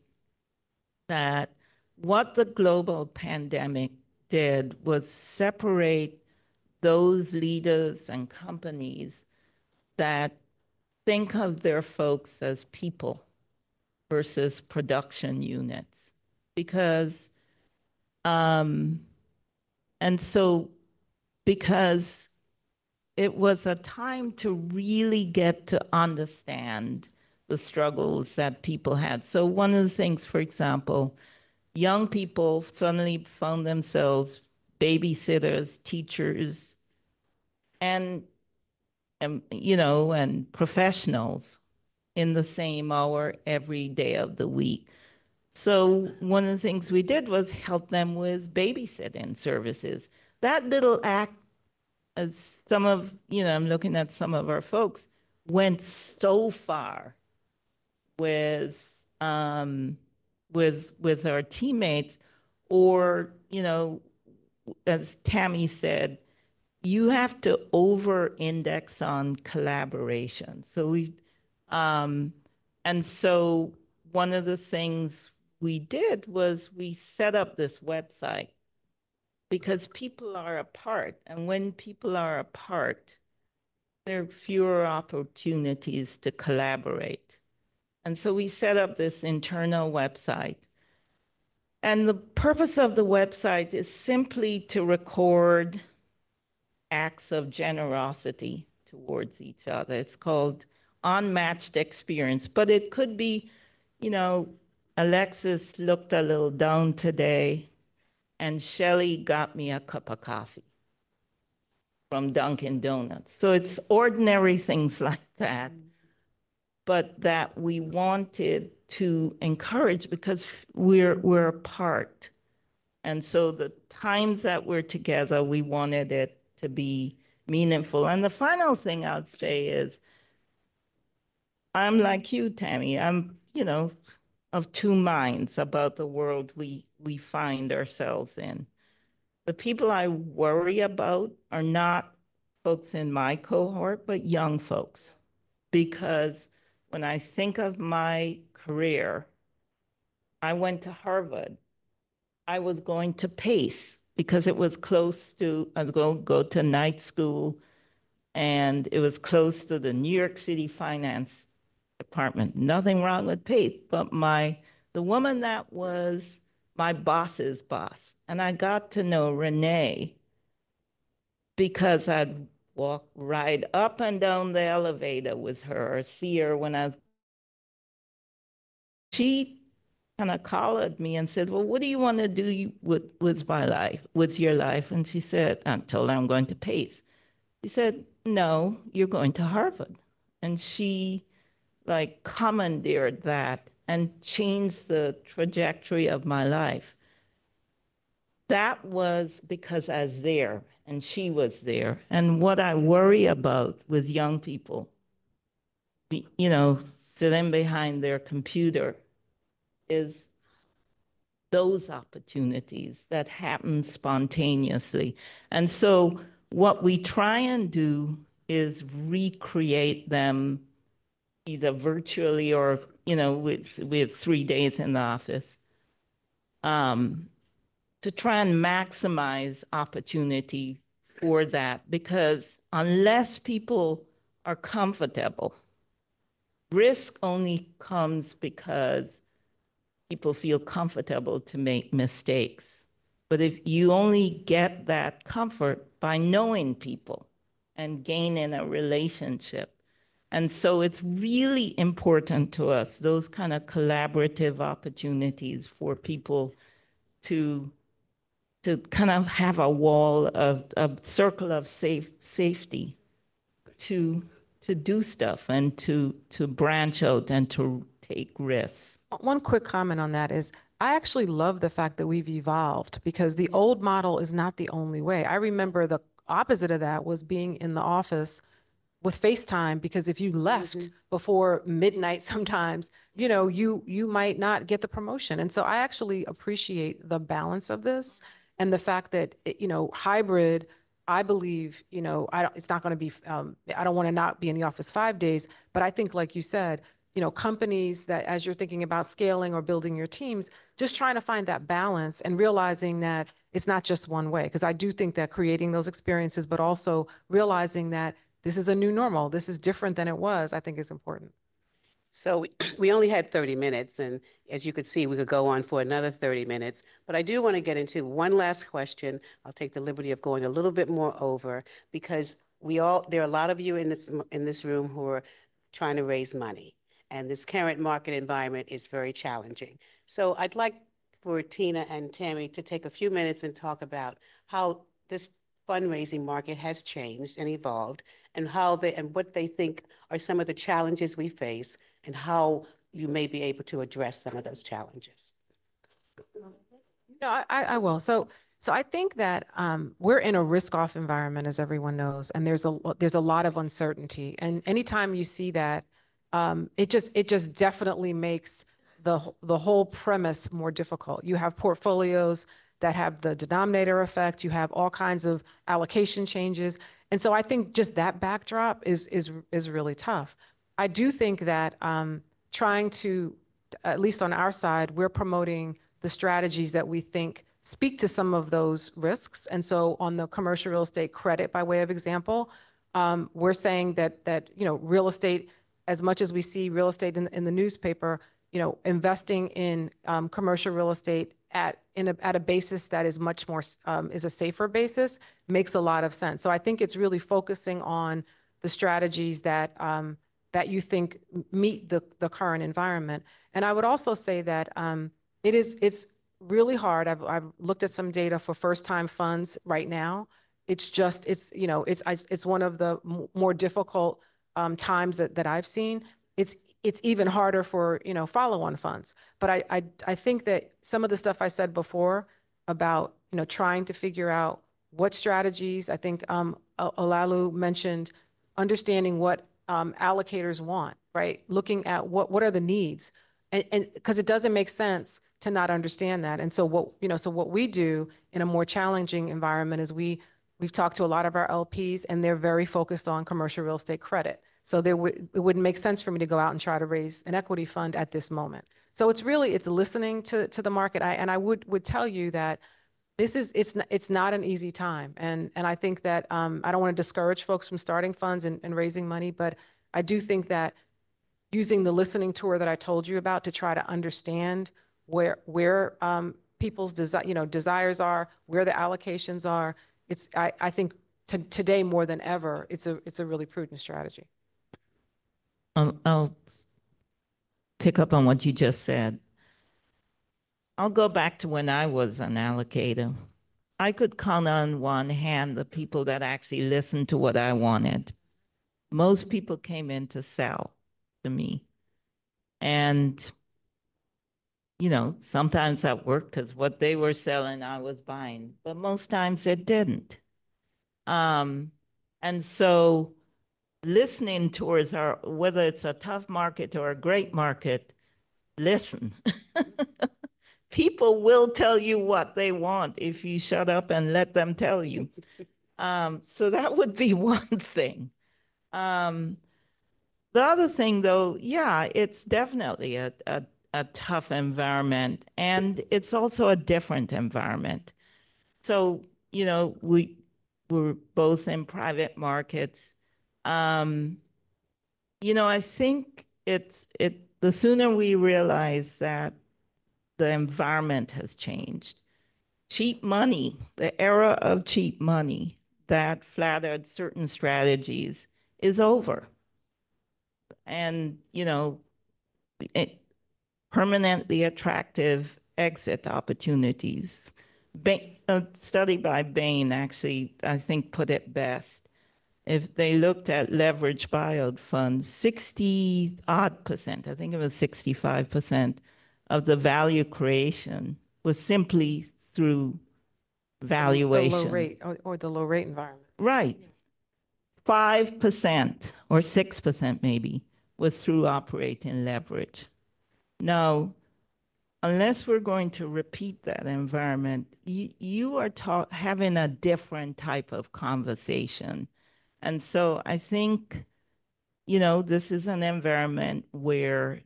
that what the global pandemic did was separate those leaders and companies that think of their folks as people versus production units because um, and so because it was a time to really get to understand the struggles that people had so one of the things for example young people suddenly found themselves babysitters, teachers, and, and you know, and professionals in the same hour every day of the week. So one of the things we did was help them with babysitting services. That little act, as some of you know, I'm looking at some of our folks went so far with um, with with our teammates or you know as tammy said you have to over index on collaboration so we um, and so one of the things we did was we set up this website because people are apart and when people are apart there are fewer opportunities to collaborate and so we set up this internal website. And the purpose of the website is simply to record acts of generosity towards each other. It's called unmatched experience, but it could be, you know, Alexis looked a little down today and Shelly got me a cup of coffee from Dunkin' Donuts. So it's ordinary things like that. Mm-hmm but that we wanted to encourage because we're we're apart. And so the times that we're together, we wanted it to be meaningful. And the final thing I'd say is I'm like you, Tammy. I'm, you know, of two minds about the world we we find ourselves in. The people I worry about are not folks in my cohort, but young folks, because when I think of my career, I went to Harvard. I was going to Pace because it was close to, I was going to go to night school and it was close to the New York City finance department. Nothing wrong with Pace, but my, the woman that was my boss's boss, and I got to know Renee because I'd walk right up and down the elevator with her or see her when I was. She kind of collared me and said, Well, what do you want to do with, with my life, with your life? And she said, I told her I'm going to Pace. She said, No, you're going to Harvard. And she like commandeered that and changed the trajectory of my life. That was because I was there and she was there. And what I worry about with young people, you know, sitting behind their computer, is those opportunities that happen spontaneously. And so, what we try and do is recreate them either virtually or, you know, with, with three days in the office. Um, to try and maximize opportunity for that because unless people are comfortable, risk only comes because people feel comfortable to make mistakes. But if you only get that comfort by knowing people and gaining a relationship, and so it's really important to us, those kind of collaborative opportunities for people to to kind of have a wall of a circle of safe safety to to do stuff and to to branch out and to take risks. One quick comment on that is I actually love the fact that we've evolved because the old model is not the only way. I remember the opposite of that was being in the office with FaceTime because if you left mm-hmm. before midnight sometimes, you know, you you might not get the promotion. And so I actually appreciate the balance of this and the fact that eh, you know hybrid I believe, you know, I don't, it's not going to be, um, I don't want to not be in the office five days, but I think, like you said, you know, companies that as you're thinking about scaling or building your teams, just trying to find that balance and realizing that it's not just one way. Because I do think that creating those experiences, but also realizing that this is a new normal, this is different than it was, I think is important. So we only had 30 minutes, and as you could see, we could go on for another 30 minutes. But I do want to get into one last question. I'll take the liberty of going a little bit more over because we all there are a lot of you in this in this room who are trying to raise money, and this current market environment is very challenging. So I'd like for Tina and Tammy to take a few minutes and talk about how this fundraising market has changed and evolved and how they and what they think are some of the challenges we face and how you may be able to address some of those challenges. No, I, I will. So so I think that um, we're in a risk-off environment, as everyone knows, and there's a there's a lot of uncertainty. And anytime you see that, um, it just it just definitely makes the the whole premise more difficult. You have portfolios that have the denominator effect. You have all kinds of allocation changes. And so I think just that backdrop is, is, is really tough. I do think that um, trying to, at least on our side, we're promoting the strategies that we think speak to some of those risks. And so on the commercial real estate credit, by way of example, um, we're saying that, that, you know, real estate, as much as we see real estate in, in the newspaper, you know, investing in um, commercial real estate at in a, at a basis that is much more um, is a safer basis makes a lot of sense. So I think it's really focusing on the strategies that um, that you think meet the the current environment. And I would also say that um, it is it's really hard. I've I've looked at some data for first time funds right now. It's just it's you know it's it's one of the more difficult um, times that, that I've seen. It's it's even harder for you know follow-on funds. But I, I I think that some of the stuff I said before about you know trying to figure out what strategies. I think um, Olalu mentioned understanding what um, allocators want, right? Looking at what what are the needs, and because it doesn't make sense to not understand that. And so what you know, so what we do in a more challenging environment is we we've talked to a lot of our LPs, and they're very focused on commercial real estate credit. So there it wouldn't make sense for me to go out and try to raise an equity fund at this moment. So it's really, it's listening to, to the market. I, and I would, would tell you that this is, it's, it's not an easy time. And, and I think that um, I don't want to discourage folks from starting funds and, and raising money, but I do think that using the listening tour that I told you about to try to understand where, where um, people's desi- you know, desires are, where the allocations are, it's, I, I think to, today more than ever, it's a, it's a really prudent strategy. I'll, um, I'll pick up on what you just said. I'll go back to when I was an allocator. I could count on one hand the people that actually listened to what I wanted. Most people came in to sell to me. And, you know, sometimes that worked because what they were selling, I was buying, but most times it didn't. Um, and so listening towards our whether it's a tough market or a great market listen people will tell you what they want if you shut up and let them tell you um, so that would be one thing um, the other thing though yeah it's definitely a, a, a tough environment and it's also a different environment so you know we we're both in private markets um, you know, I think it's it the sooner we realize that the environment has changed. Cheap money, the era of cheap money that flattered certain strategies is over. And, you know, it, permanently attractive exit opportunities. Bain, a study by Bain actually, I think, put it best if they looked at leverage buyout funds, 60 odd percent, I think it was 65% of the value creation was simply through valuation. The low rate or, or the low rate environment. Right. 5% or 6% maybe was through operating leverage. Now, unless we're going to repeat that environment, you, you are having a different type of conversation and so I think, you know, this is an environment where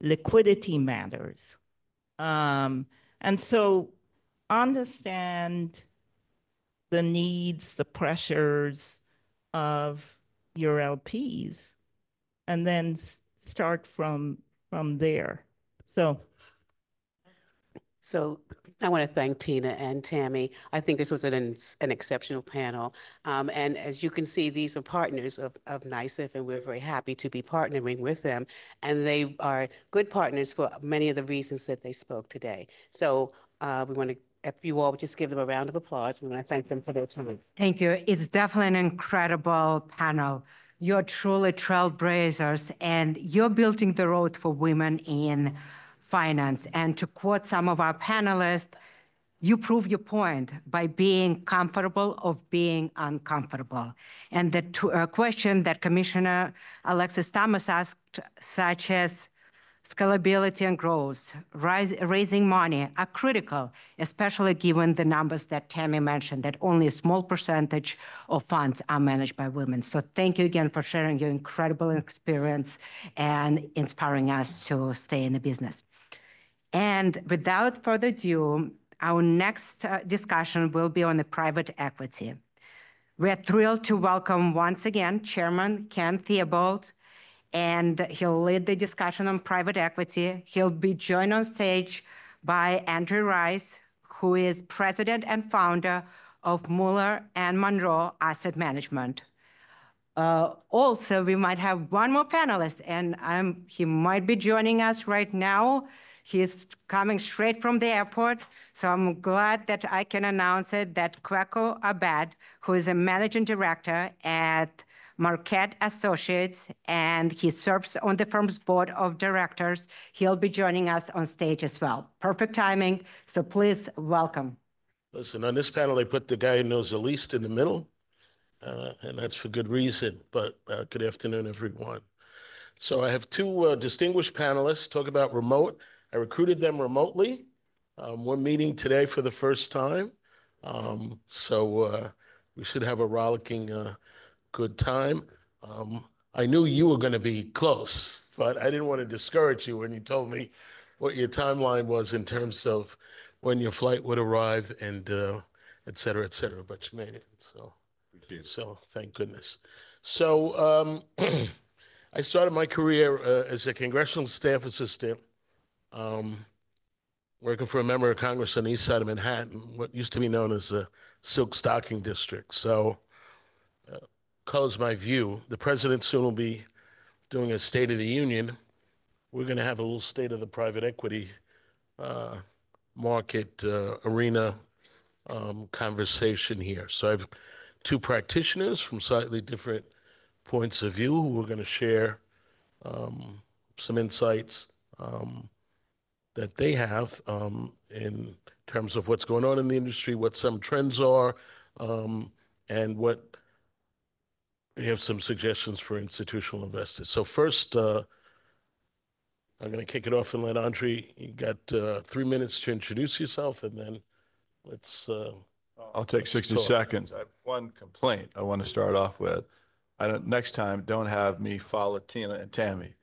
liquidity matters. Um, and so understand the needs, the pressures of your LPs, and then start from from there. So, so I want to thank Tina and Tammy. I think this was an, an exceptional panel. Um, and as you can see, these are partners of, of NYSIF, and we're very happy to be partnering with them. And they are good partners for many of the reasons that they spoke today. So uh, we want to, if you all would just give them a round of applause, we want to thank them for their time. Thank you. It's definitely an incredible panel. You're truly trailblazers, and you're building the road for women in finance. And to quote some of our panelists, you prove your point by being comfortable of being uncomfortable. And the uh, question that Commissioner Alexis Thomas asked, such as scalability and growth, rise, raising money are critical, especially given the numbers that Tammy mentioned, that only a small percentage of funds are managed by women. So thank you again for sharing your incredible experience and inspiring us to stay in the business. And without further ado, our next uh, discussion will be on the private equity. We're thrilled to welcome once again Chairman Ken Theobald, and he'll lead the discussion on private equity. He'll be joined on stage by Andrew Rice, who is President and Founder of Mueller and Monroe Asset Management. Uh, also, we might have one more panelist, and he might be joining us right now. He's coming straight from the airport, so I'm glad that I can announce it that Kweko Abad, who is a managing director at Marquette Associates, and he serves on the firm's board of directors. He'll be joining us on stage as well. Perfect timing, so please welcome. Listen, on this panel, they put the guy who knows the least in the middle, uh, and that's for good reason. But uh, good afternoon, everyone. So I have two uh, distinguished panelists talk about remote I recruited them remotely. Um, we're meeting today for the first time. Um, so uh, we should have a rollicking uh, good time. Um, I knew you were going to be close, but I didn't want to discourage you when you told me what your timeline was in terms of when your flight would arrive and uh, et cetera, et cetera. But you made it. So, so thank goodness. So um, I started my career uh, as a congressional staff assistant um, working for a member of Congress on the east side of Manhattan, what used to be known as the Silk Stocking District. So, uh, colors my view. The president soon will be doing a State of the Union. We're going to have a little state of the private equity uh, market uh, arena um, conversation here. So, I have two practitioners from slightly different points of view who are going to share um, some insights. Um, that they have um, in terms of what's going on in the industry, what some trends are, um, and what we have some suggestions for institutional investors. So first, uh, I'm going to kick it off and let Andre. You got uh, three minutes to introduce yourself, and then let's. Uh, I'll take 60 talk. seconds. I have one complaint I want to start off with. I don't, next time, don't have me follow Tina and Tammy.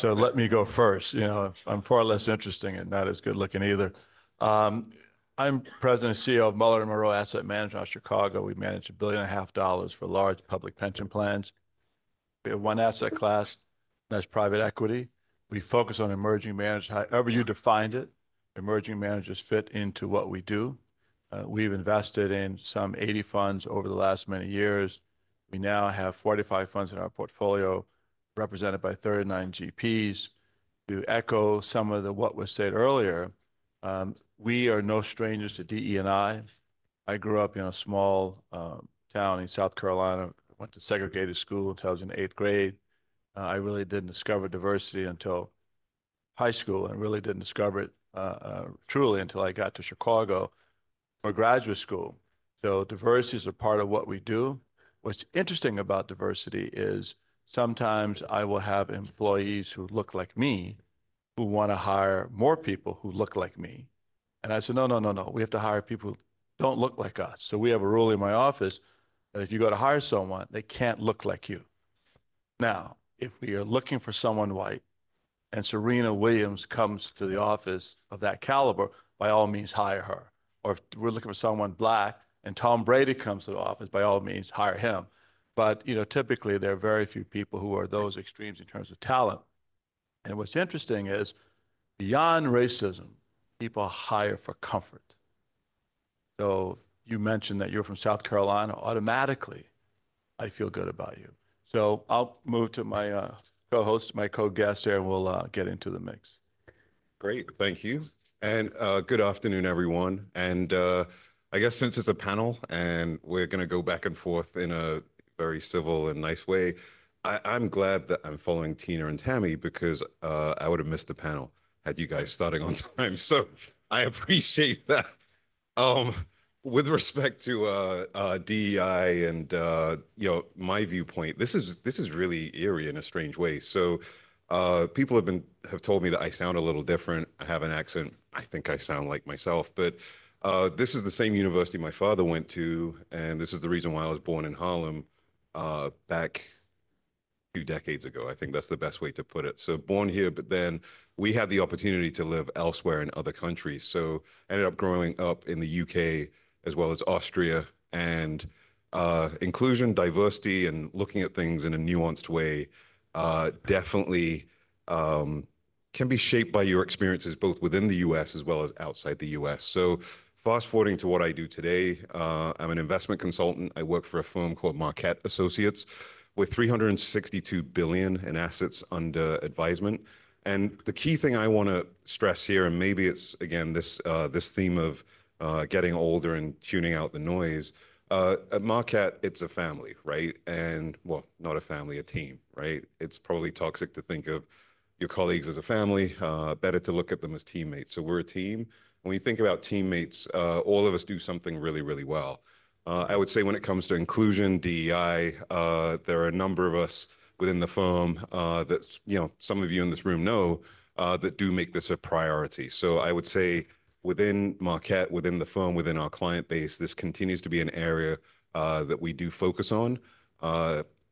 So let me go first. You know, I'm far less interesting and not as good looking either. Um, I'm president and CEO of Muller and Monroe Asset Management of Chicago. We manage a billion and a half dollars for large public pension plans. We have one asset class, that's private equity. We focus on emerging managers, however you defined it. Emerging managers fit into what we do. Uh, we've invested in some 80 funds over the last many years. We now have 45 funds in our portfolio represented by 39 GPs. To echo some of what was said earlier, um, we are no strangers to DE&I. I grew up in a small um, town in South Carolina, went to segregated school until I was in eighth grade. Uh, I really didn't discover diversity until high school and really didn't discover it uh, uh, truly until I got to Chicago for graduate school. So diversity is a part of what we do. What's interesting about diversity is sometimes I will have employees who look like me who want to hire more people who look like me. And I said, no, no, no, no. We have to hire people who don't look like us. So we have a rule in my office that if you go to hire someone, they can't look like you. Now, if we are looking for someone white and Serena Williams comes to the office of that caliber, by all means, hire her. Or if we're looking for someone black and Tom Brady comes to the office, by all means, hire him. But, you know, typically there are very few people who are those extremes in terms of talent. And what's interesting is beyond racism, people hire for comfort. So you mentioned that you're from South Carolina, automatically I feel good about you. So I'll move to my uh, co-host, my co-guest here, and we'll uh, get into the mix. Great, thank you. And uh, good afternoon, everyone. And uh, I guess since it's a panel and we're going to go back and forth in a very civil and nice way. I, am glad that I'm following Tina and Tammy because uh, I would have missed the panel had you guys starting on time. So I appreciate that. Um, with respect to uh, uh, DEI and uh, you know my viewpoint, this is this is really eerie in a strange way. So uh, people have been have told me that I sound a little different. I have an accent. I think I sound like myself, but uh, this is the same university my father went to, and this is the reason why I was born in Harlem uh, back two decades ago. I think that's the best way to put it. So born here, but then we had the opportunity to live elsewhere in other countries. So ended up growing up in the UK as well as Austria and uh, inclusion, diversity, and looking at things in a nuanced way uh, definitely um, can be shaped by your experiences both within the US as well as outside the US. So Fast-forwarding to what I do today, uh, I'm an investment consultant. I work for a firm called Marquette Associates with $362 in assets under advisement. And The key thing I want to stress here, and maybe it's, again, this uh, theme of uh, getting older and tuning out the noise, at Marquette, it's a family, right? And Well, not a family, a team, right? It's probably toxic to think of your colleagues as a family, better to look at them as teammates. So We're a team. When you think about teammates, uh, all of us do something really, really well. Uh, I would say when it comes to inclusion, DEI, uh, there are a number of us within the firm uh, that you know some of you in this room know uh, that do make this a priority. So I would say within Marquette, within the firm, within our client base, this continues to be an area uh, that we do focus on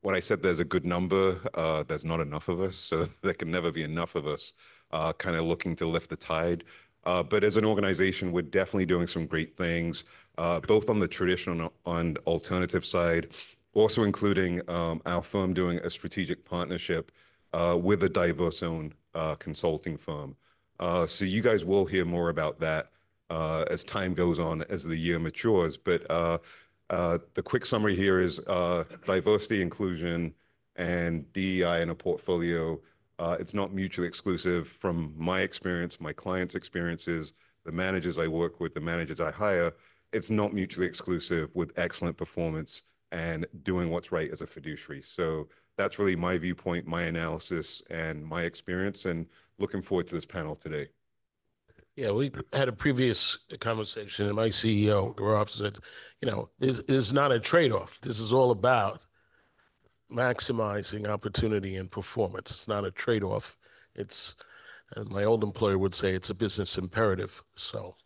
when I said there's a good number, uh, there's not enough of us. So there can never be enough of us uh, kind of looking to lift the tide. Uh, but as an organization, we're definitely doing some great things, uh, both on the traditional and alternative side, also including um, our firm doing a strategic partnership uh, with a diverse owned uh, consulting firm. Uh, so you guys will hear more about that as time goes on, as the year matures. But the quick summary here is diversity, inclusion, and DEI in a portfolio uh, it's not mutually exclusive from my experience, my clients' experiences, the managers I work with, the managers I hire. It's not mutually exclusive with excellent performance and doing what's right as a fiduciary. So that's really my viewpoint, my analysis, and my experience, and looking forward to this panel today. Yeah, we had a previous conversation, and my CEO, Gaurav, said, you know, this there's not a trade-off. This is all about maximizing opportunity and performance. It's not a trade off. It's, as my old employer would say, it's a business imperative. So,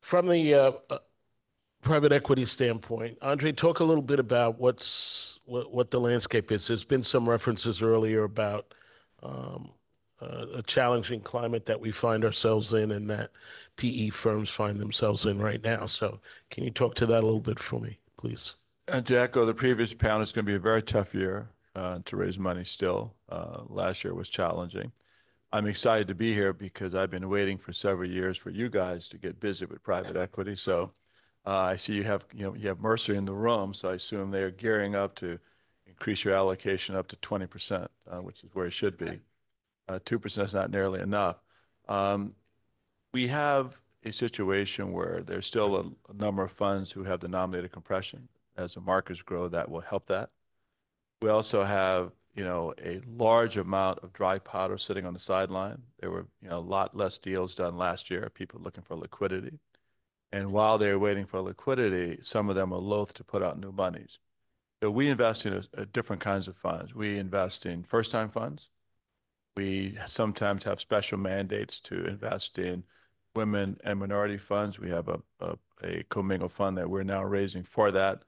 from the uh, uh, private equity standpoint, Andre, talk a little bit about what's what, what the landscape is. There's been some references earlier about um, uh, a challenging climate that we find ourselves in, and that PE firms find themselves in right now. So, can you talk to that a little bit for me, please? And to echo the previous panel, it's going to be a very tough year uh, to raise money still. Uh, last year was challenging. I'm excited to be here because I've been waiting for several years for you guys to get busy with private equity. So uh, I see you have, you know, you have Mercer in the room, so I assume they are gearing up to increase your allocation up to 20%, uh, which is where it should be. 2% uh, is not nearly enough. Um, we have a situation where there's still a, a number of funds who have the nominated compression as the markets grow, that will help that. We also have, you know, a large amount of dry powder sitting on the sideline. There were, you know, a lot less deals done last year, people looking for liquidity. And while they're waiting for liquidity, some of them are loath to put out new monies. So we invest in different kinds of funds. We invest in first-time funds. We sometimes have special mandates to invest in women and minority funds. We have a commingled fund that we're now raising for that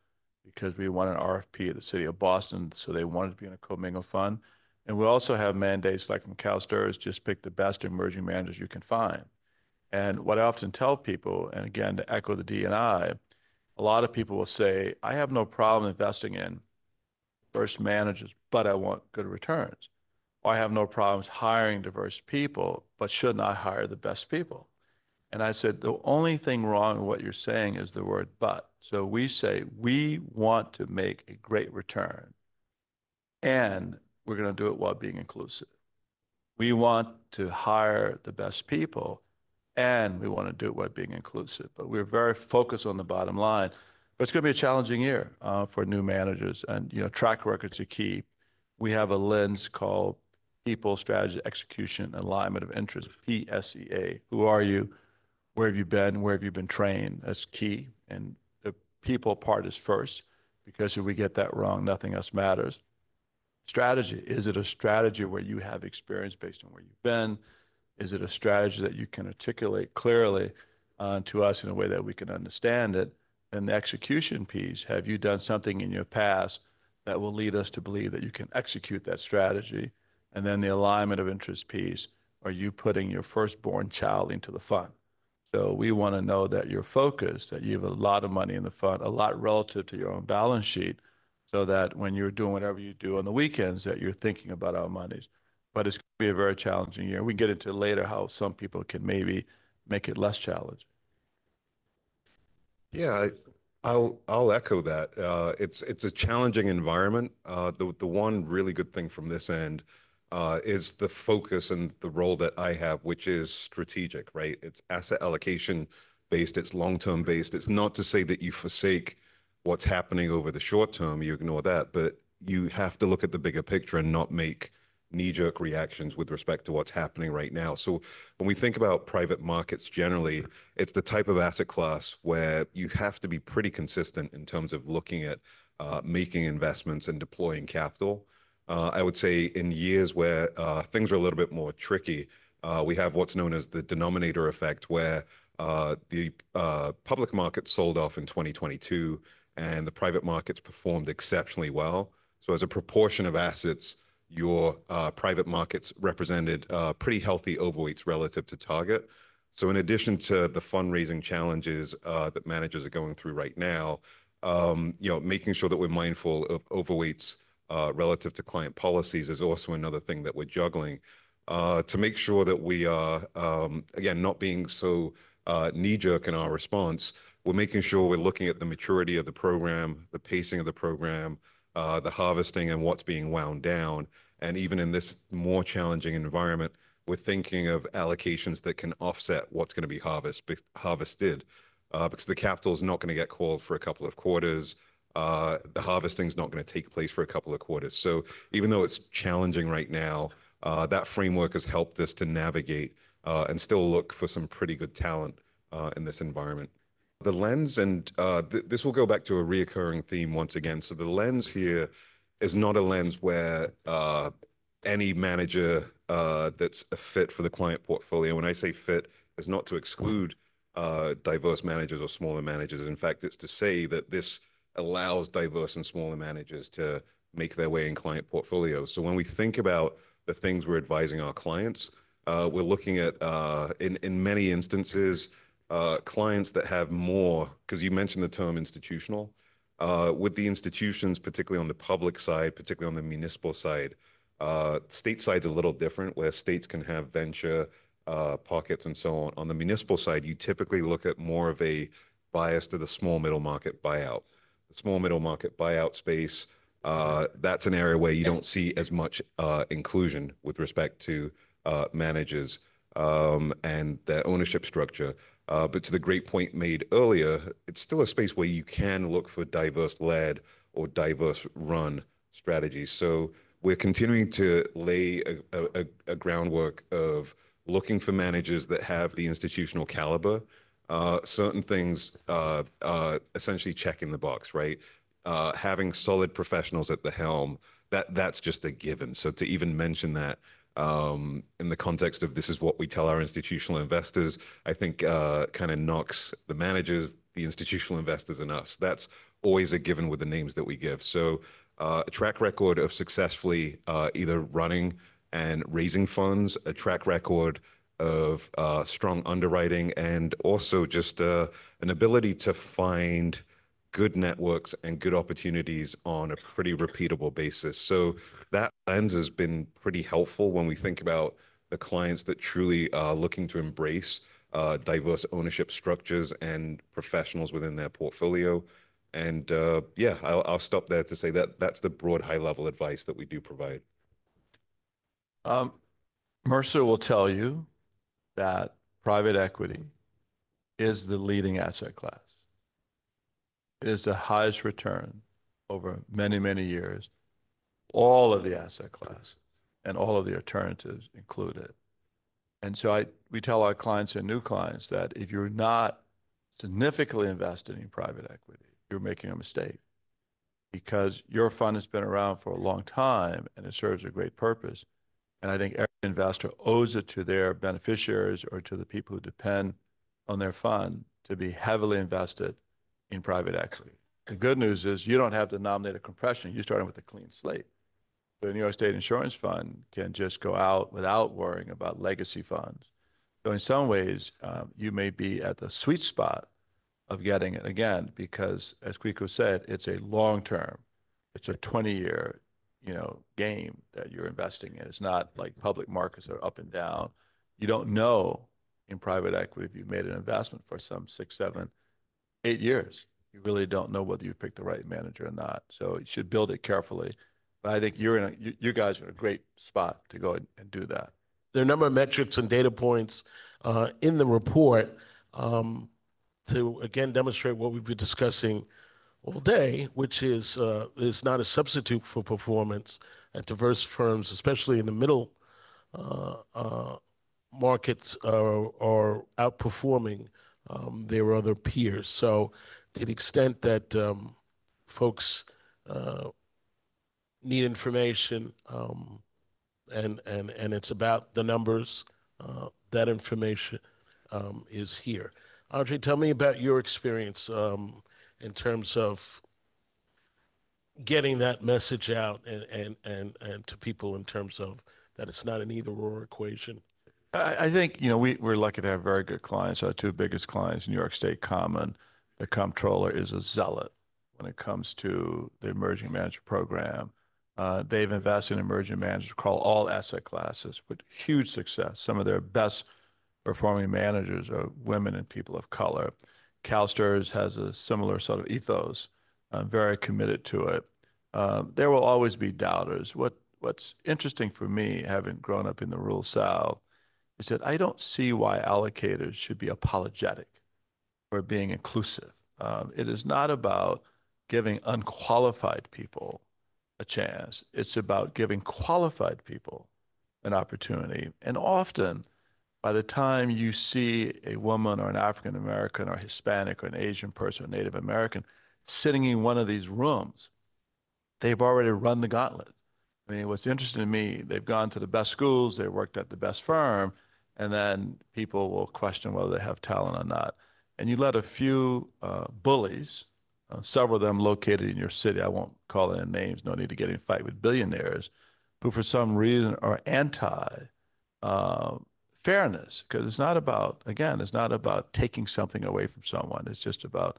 because we won an RFP at the city of Boston, so they wanted to be in a commingle fund. And we also have mandates like from CalSTRS, just pick the best emerging managers you can find. And what I often tell people, and again, to echo the DNI, a lot of people will say, I have no problem investing in diverse managers, but I want good returns. Or I have no problems hiring diverse people, but shouldn't I hire the best people? And I said, the only thing wrong with what you're saying is the word but. So we say we want to make a great return, and we're going to do it while being inclusive. We want to hire the best people, and we want to do it while being inclusive. But we're very focused on the bottom line. But it's going to be a challenging year uh, for new managers, and you know track records are key. We have a lens called people, strategy, execution, alignment of interest, PSEA. Who are you? Where have you been? Where have you been trained? That's key. And people part is first, because if we get that wrong, nothing else matters. Strategy is it a strategy where you have experience based on where you've been? Is it a strategy that you can articulate clearly uh, to us in a way that we can understand it? And the execution piece have you done something in your past that will lead us to believe that you can execute that strategy? And then the alignment of interest piece are you putting your firstborn child into the fund? So we want to know that you're focused, that you have a lot of money in the fund, a lot relative to your own balance sheet, so that when you're doing whatever you do on the weekends, that you're thinking about our monies. But it's going to be a very challenging year. We can get into later how some people can maybe make it less challenging. Yeah, I'll I'll echo that. Uh, it's it's a challenging environment. Uh, the the one really good thing from this end uh, is the focus and the role that I have, which is strategic, right? It's asset allocation based, it's long term based. It's not to say that you forsake what's happening over the short term, you ignore that, but you have to look at the bigger picture and not make knee jerk reactions with respect to what's happening right now. So when we think about private markets generally, it's the type of asset class where you have to be pretty consistent in terms of looking at uh, making investments and deploying capital. Uh, I would say in years where uh, things are a little bit more tricky, uh, we have what's known as the denominator effect, where the public market sold off in 2022 and the private markets performed exceptionally well. As a proportion of assets, your private markets represented pretty healthy overweights relative to target. In addition to the fundraising challenges that managers are going through right now, um, making sure that we're mindful of overweights uh, relative to client policies is also another thing that we're juggling uh, to make sure that we are, um, again, not being so uh, knee-jerk in our response. We're making sure we're looking at the maturity of the program, the pacing of the program, the harvesting, and what's being wound down. And even in this more challenging environment, we're thinking of allocations that can offset what's going to be harvested because the capital is not going to get called for a couple of quarters. Uh, the harvesting is not going to take place for a couple of quarters. So even though it's challenging right now, uh, that framework has helped us to navigate uh, and still look for some pretty good talent in this environment. The lens, and this will go back to a reoccurring theme once again. So the lens here is not a lens where any manager that's a fit for the client portfolio. When I say fit, is not to exclude diverse managers or smaller managers. In fact, it's to say that this allows diverse and smaller managers to make their way in client portfolios. So when we think about the things we're advising our clients, uh, we're looking at, uh, in many instances, uh, clients that have more, because you mentioned the term institutional. With the institutions, particularly on the public side, particularly on the municipal side, state side's a little different, where states can have venture pockets and so on. On the municipal side, you typically look at more of a bias to the small middle market buyout small middle market buyout space. Uh, that's an area where you don't see as much uh, inclusion with respect to uh, managers um, and their ownership structure. But to the great point made earlier, it's still a space where you can look for diverse-led or diverse-run strategies. So we're continuing to lay a groundwork of looking for managers that have the institutional caliber uh, certain things uh, uh, essentially checking the box, right? Uh, having solid professionals at the helm, that that's just a given. So to even mention that um, in the context of this is what we tell our institutional investors, I think uh, kind of knocks the managers, the institutional investors, and us. That's always a given with the names that we give. So a track record of successfully either running and raising funds, a track record of uh, strong underwriting and also just uh, an ability to find good networks and good opportunities on a pretty repeatable basis. So that lens has been pretty helpful when we think about the clients that truly are uh, looking to embrace diverse ownership structures and professionals within their portfolio. And yeah, I'll stop there to say that that's the broad high-level advice that we do provide. Um, Mercer will tell you that private equity is the leading asset class. It is the highest return over many, many years, all of the asset classes and all of the alternatives included. And so we tell our clients and new clients that if you're not significantly invested in private equity, you're making a mistake because your fund has been around for a long time and it serves a great purpose. And I think investor owes it to their beneficiaries or to the people who depend on their fund to be heavily invested in private equity. The good news is you don't have to nominate a compression. You're starting with a clean slate. The New York State Insurance Fund can just go out without worrying about legacy funds. So in some ways, um, you may be at the sweet spot of getting it again because, as Quico said, it's a long term. It's a 20 year you know, game that you're investing in. It's not like public markets are up and down. You don't know in private equity if you've made an investment for some six, seven, eight years. You really don't know whether you picked the right manager or not. So you should build it carefully. But I think you're in a, you, you guys are in a great spot to go and do that. There are a number of metrics and data points uh, in the report um, to again demonstrate what we've been discussing all day, which is uh, is not a substitute for performance at diverse firms, especially in the middle uh, uh, markets, are, uh, are outperforming um, their other peers. So, to the extent that um, folks uh, need information, um, and and and it's about the numbers, uh, that information um, is here. Andre, tell me about your experience. Um, in terms of getting that message out and, and, and, and to people in terms of that it's not an either or equation? I, I think, you know, we, we're lucky to have very good clients. Our two biggest clients, New York State Common, the comptroller is a zealot when it comes to the emerging manager program. Uh, they've invested in emerging managers across all asset classes with huge success. Some of their best performing managers are women and people of color. CalSTRS has a similar sort of ethos, uh, very committed to it. Uh, there will always be doubters. What What's interesting for me, having grown up in the rural South, is that I don't see why allocators should be apologetic for being inclusive. Um, it is not about giving unqualified people a chance. It's about giving qualified people an opportunity. And often by the time you see a woman or an African American or Hispanic or an Asian person or Native American sitting in one of these rooms, they've already run the gauntlet. I mean, what's interesting to me, they've gone to the best schools, they worked at the best firm, and then people will question whether they have talent or not. And you let a few uh, bullies, uh, several of them located in your city, I won't call any names, no need to get in a fight with billionaires, who for some reason are anti uh, fairness because it's not about again it's not about taking something away from someone it's just about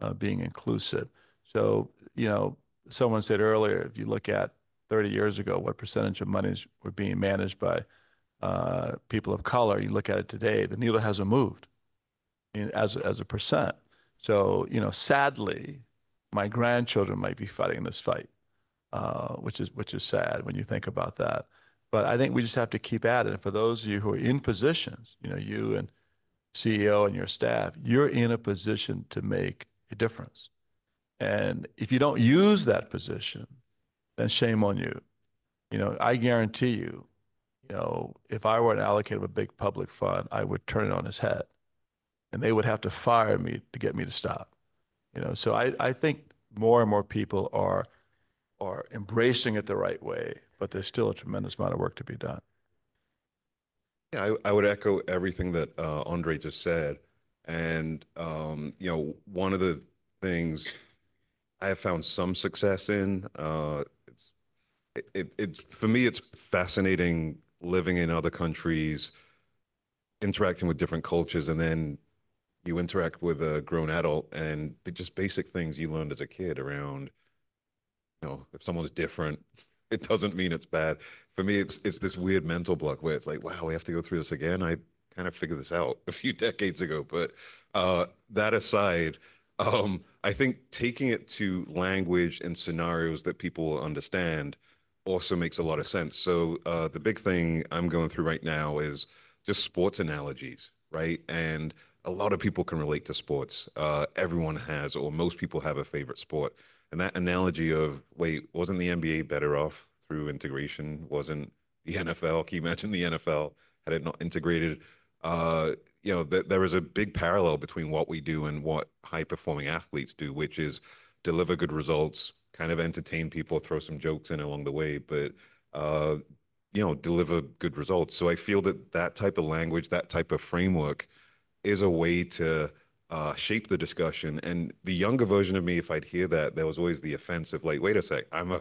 uh, being inclusive so you know someone said earlier if you look at 30 years ago what percentage of monies were being managed by uh, people of color you look at it today the needle hasn't moved as, as a percent so you know sadly my grandchildren might be fighting this fight uh, which is which is sad when you think about that but I think we just have to keep at it. And for those of you who are in positions, you know, you and CEO and your staff, you're in a position to make a difference. And if you don't use that position, then shame on you. You know, I guarantee you, you know, if I were an allocator of a big public fund, I would turn it on its head and they would have to fire me to get me to stop. You know, so I, I think more and more people are are embracing it the right way but there's still a tremendous amount of work to be done. Yeah, I, I would echo everything that uh, Andre just said. And, um, you know, one of the things I have found some success in, uh, it's, it, it, it's, for me, it's fascinating living in other countries, interacting with different cultures, and then you interact with a grown adult and just basic things you learned as a kid around, you know, if someone's different, it doesn't mean it's bad. For me, it's it's this weird mental block where it's like, wow, we have to go through this again. I kind of figured this out a few decades ago. But uh, that aside, um, I think taking it to language and scenarios that people understand also makes a lot of sense. So uh, the big thing I'm going through right now is just sports analogies, right? And a lot of people can relate to sports. Uh, everyone has, or most people have a favorite sport. And that analogy of, wait, wasn't the NBA better off through integration? Wasn't the NFL, can you imagine the NFL had it not integrated? Uh, you know, th there is a big parallel between what we do and what high performing athletes do, which is deliver good results, kind of entertain people, throw some jokes in along the way, but uh, you know, deliver good results. So I feel that that type of language, that type of framework, is a way to uh, shape the discussion. And the younger version of me, if I'd hear that, there was always the of like, wait a sec, I'm a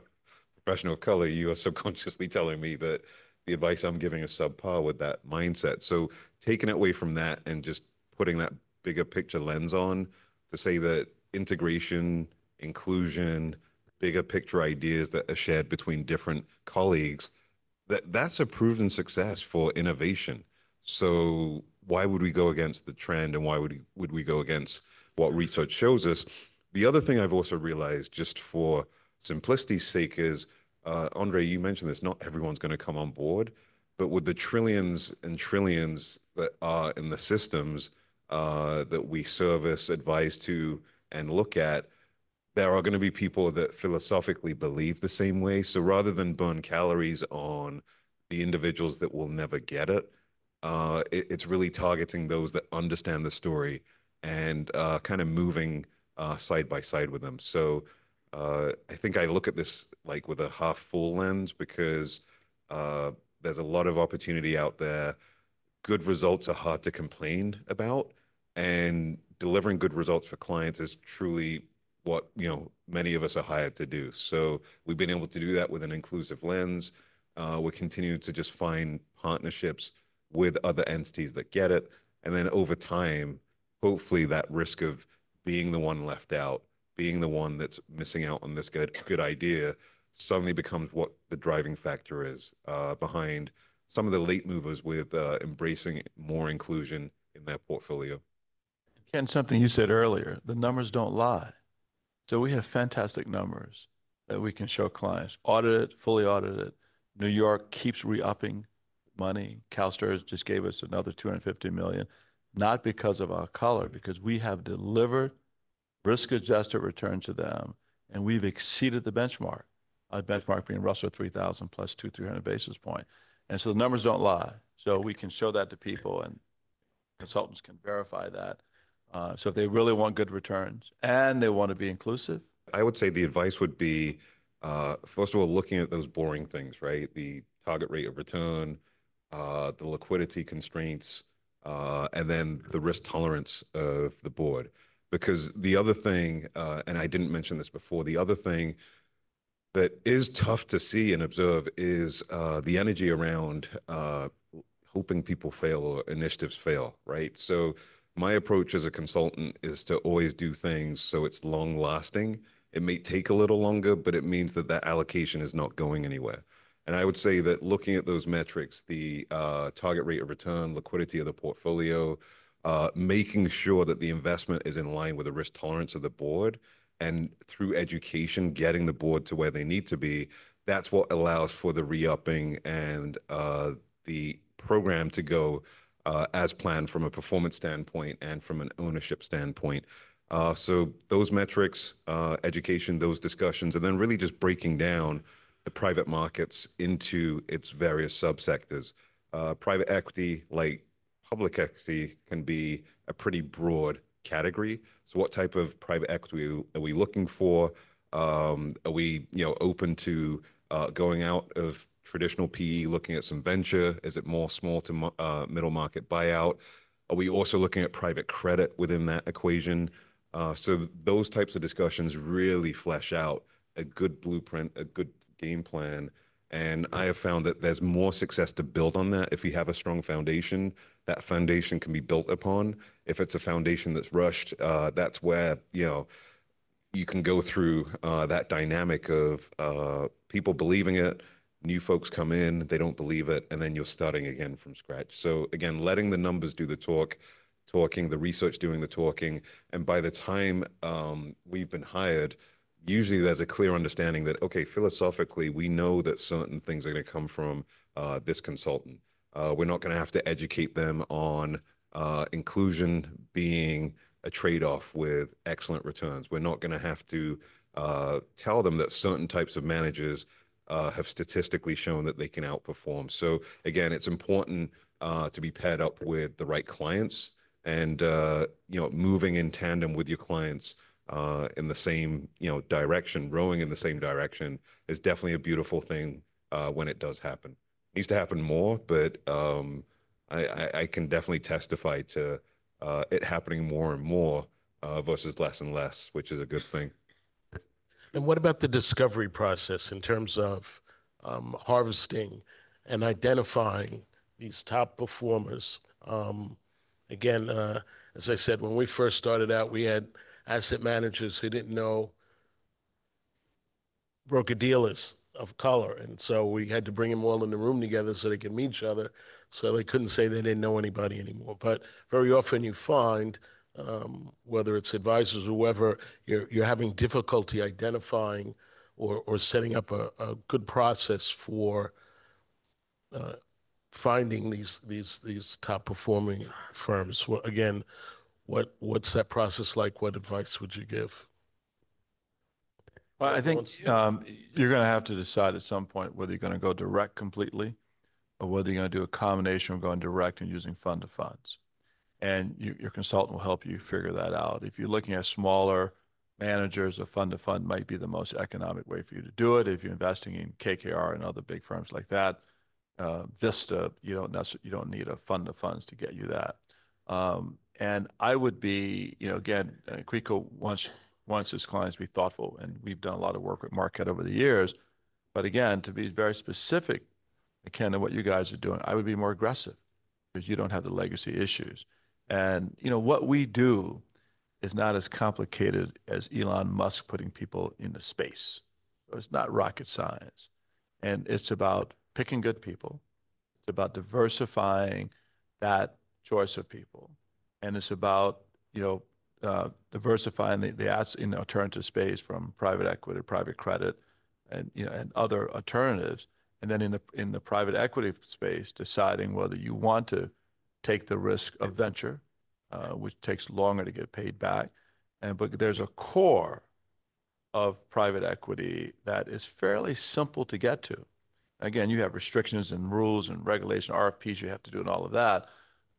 professional of color. You are subconsciously telling me that the advice I'm giving is subpar with that mindset. So taking it away from that and just putting that bigger picture lens on to say that integration, inclusion, bigger picture ideas that are shared between different colleagues, that that's a proven success for innovation. So why would we go against the trend and why would we, would we go against what research shows us? The other thing I've also realized, just for simplicity's sake, is uh, Andre, you mentioned this, not everyone's going to come on board, but with the trillions and trillions that are in the systems uh, that we service, advise to, and look at, there are going to be people that philosophically believe the same way. So rather than burn calories on the individuals that will never get it, uh, it, it's really targeting those that understand the story and uh, kind of moving uh, side by side with them. So uh, I think I look at this like with a half full lens because uh, there's a lot of opportunity out there. Good results are hard to complain about, and delivering good results for clients is truly what you know many of us are hired to do. So we've been able to do that with an inclusive lens. Uh, we continue to just find partnerships with other entities that get it. And then over time, hopefully that risk of being the one left out, being the one that's missing out on this good, good idea suddenly becomes what the driving factor is uh, behind some of the late movers with uh, embracing more inclusion in their portfolio. Ken, something you said earlier, the numbers don't lie. So we have fantastic numbers that we can show clients, audited, fully audited. New York keeps re-upping money. CalSTRS just gave us another $250 million, not because of our color, because we have delivered risk-adjusted return to them, and we've exceeded the benchmark, our benchmark being Russell 3000 plus 200-300 basis points. And so the numbers don't lie. So we can show that to people, and consultants can verify that. Uh, so if they really want good returns and they want to be inclusive. I would say the advice would be, uh, first of all, looking at those boring things, right? The target rate of return, uh, the liquidity constraints, uh, and then the risk tolerance of the board. Because the other thing, uh, and I didn't mention this before, the other thing that is tough to see and observe is the energy around hoping people fail or initiatives fail, right? So my approach as a consultant is to always do things so it's long-lasting. It may take a little longer, but it means that that allocation is not going anywhere. And I would say that looking at those metrics, the uh, target rate of return, liquidity of the portfolio, uh, making sure that the investment is in line with the risk tolerance of the board, and through education, getting the board to where they need to be, that's what allows for the re-upping and uh, the program to go as planned from a performance standpoint and from an ownership standpoint. So those metrics, education, those discussions, and then really just breaking down the private markets into its various subsectors. Uh, private equity, like public equity, can be a pretty broad category. So, what type of private equity are we looking for? Um, are we, you know, open to uh, going out of traditional PE, looking at some venture? Is it more small to uh, middle market buyout? Are we also looking at private credit within that equation? Uh, so those types of discussions really flesh out a good blueprint, a good game plan. And I have found that there's more success to build on that. If you have a strong foundation, that foundation can be built upon. If it's a foundation that's rushed, uh, that's where, you know, you can go through uh, that dynamic of uh, people believing it, new folks come in, they don't believe it, and then you're starting again from scratch. So again, letting the numbers do the talk, talking, the research doing the talking. And by the time um, we've been hired, usually there's a clear understanding that, okay, philosophically, we know that certain things are going to come from uh, this consultant. Uh, we're not going to have to educate them on uh, inclusion being a trade off with excellent returns. We're not going to have to uh, tell them that certain types of managers uh, have statistically shown that they can outperform. So, again, it's important uh, to be paired up with the right clients and you know moving in tandem with your clients uh, in the same you know direction, rowing in the same direction is definitely a beautiful thing uh, when it does happen. It needs to happen more, but um, I, I, I, can definitely testify to uh, it happening more and more uh, versus less and less, which is a good thing. And what about the discovery process in terms of um, harvesting and identifying these top performers? Um, again, uh, as I said, when we first started out, we had asset managers who didn't know broker dealers of color. And so we had to bring them all in the room together so they could meet each other. So they couldn't say they didn't know anybody anymore. But very often you find, um, whether it's advisors or whoever, you're, you're having difficulty identifying or, or setting up a, a good process for uh, finding these, these, these top performing firms. Well, again, what What's that process like? What advice would you give? Well, I think um, you're going to have to decide at some point whether you're going to go direct completely or whether you're going to do a combination of going direct and using fund to funds. And you, your consultant will help you figure that out. If you're looking at smaller managers, a fund to fund might be the most economic way for you to do it. If you're investing in KKR and other big firms like that, uh, Vista, you don't necessarily you don't need a fund to funds to get you that. Um, and I would be, you know, again, uh, Quico wants wants his clients to be thoughtful, and we've done a lot of work with Marquette over the years. But again, to be very specific, Ken, to what you guys are doing, I would be more aggressive because you don't have the legacy issues. And you know what we do is not as complicated as Elon Musk putting people into space. So it's not rocket science, and it's about picking good people. It's about diversifying that choice of people and it's about, you know, uh, diversifying the, the assets in the alternative space from private equity, private credit, and, you know, and other alternatives. And then in the, in the private equity space, deciding whether you want to take the risk of venture, uh, which takes longer to get paid back. And, but there's a core of private equity that is fairly simple to get to. Again, you have restrictions and rules and regulation, RFPs you have to do and all of that.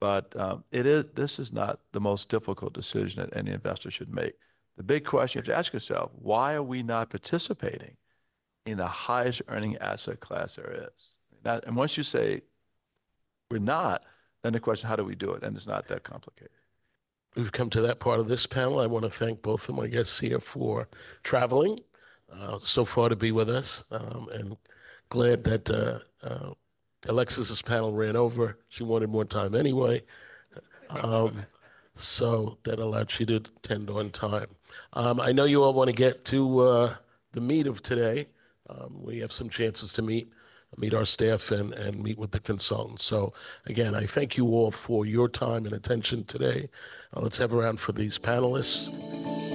But um, it is, this is not the most difficult decision that any investor should make. The big question you have to ask yourself, why are we not participating in the highest earning asset class there is? and once you say we're not, then the question, how do we do it? And it's not that complicated. We've come to that part of this panel. I want to thank both of my guests here for traveling uh, so far to be with us um, and glad that uh, uh, Alexis's panel ran over. She wanted more time anyway. Um, so that allowed she to attend on time. Um, I know you all want to get to uh, the meat of today. Um, we have some chances to meet, meet our staff and, and meet with the consultants. So again, I thank you all for your time and attention today. Uh, let's have around for these panelists.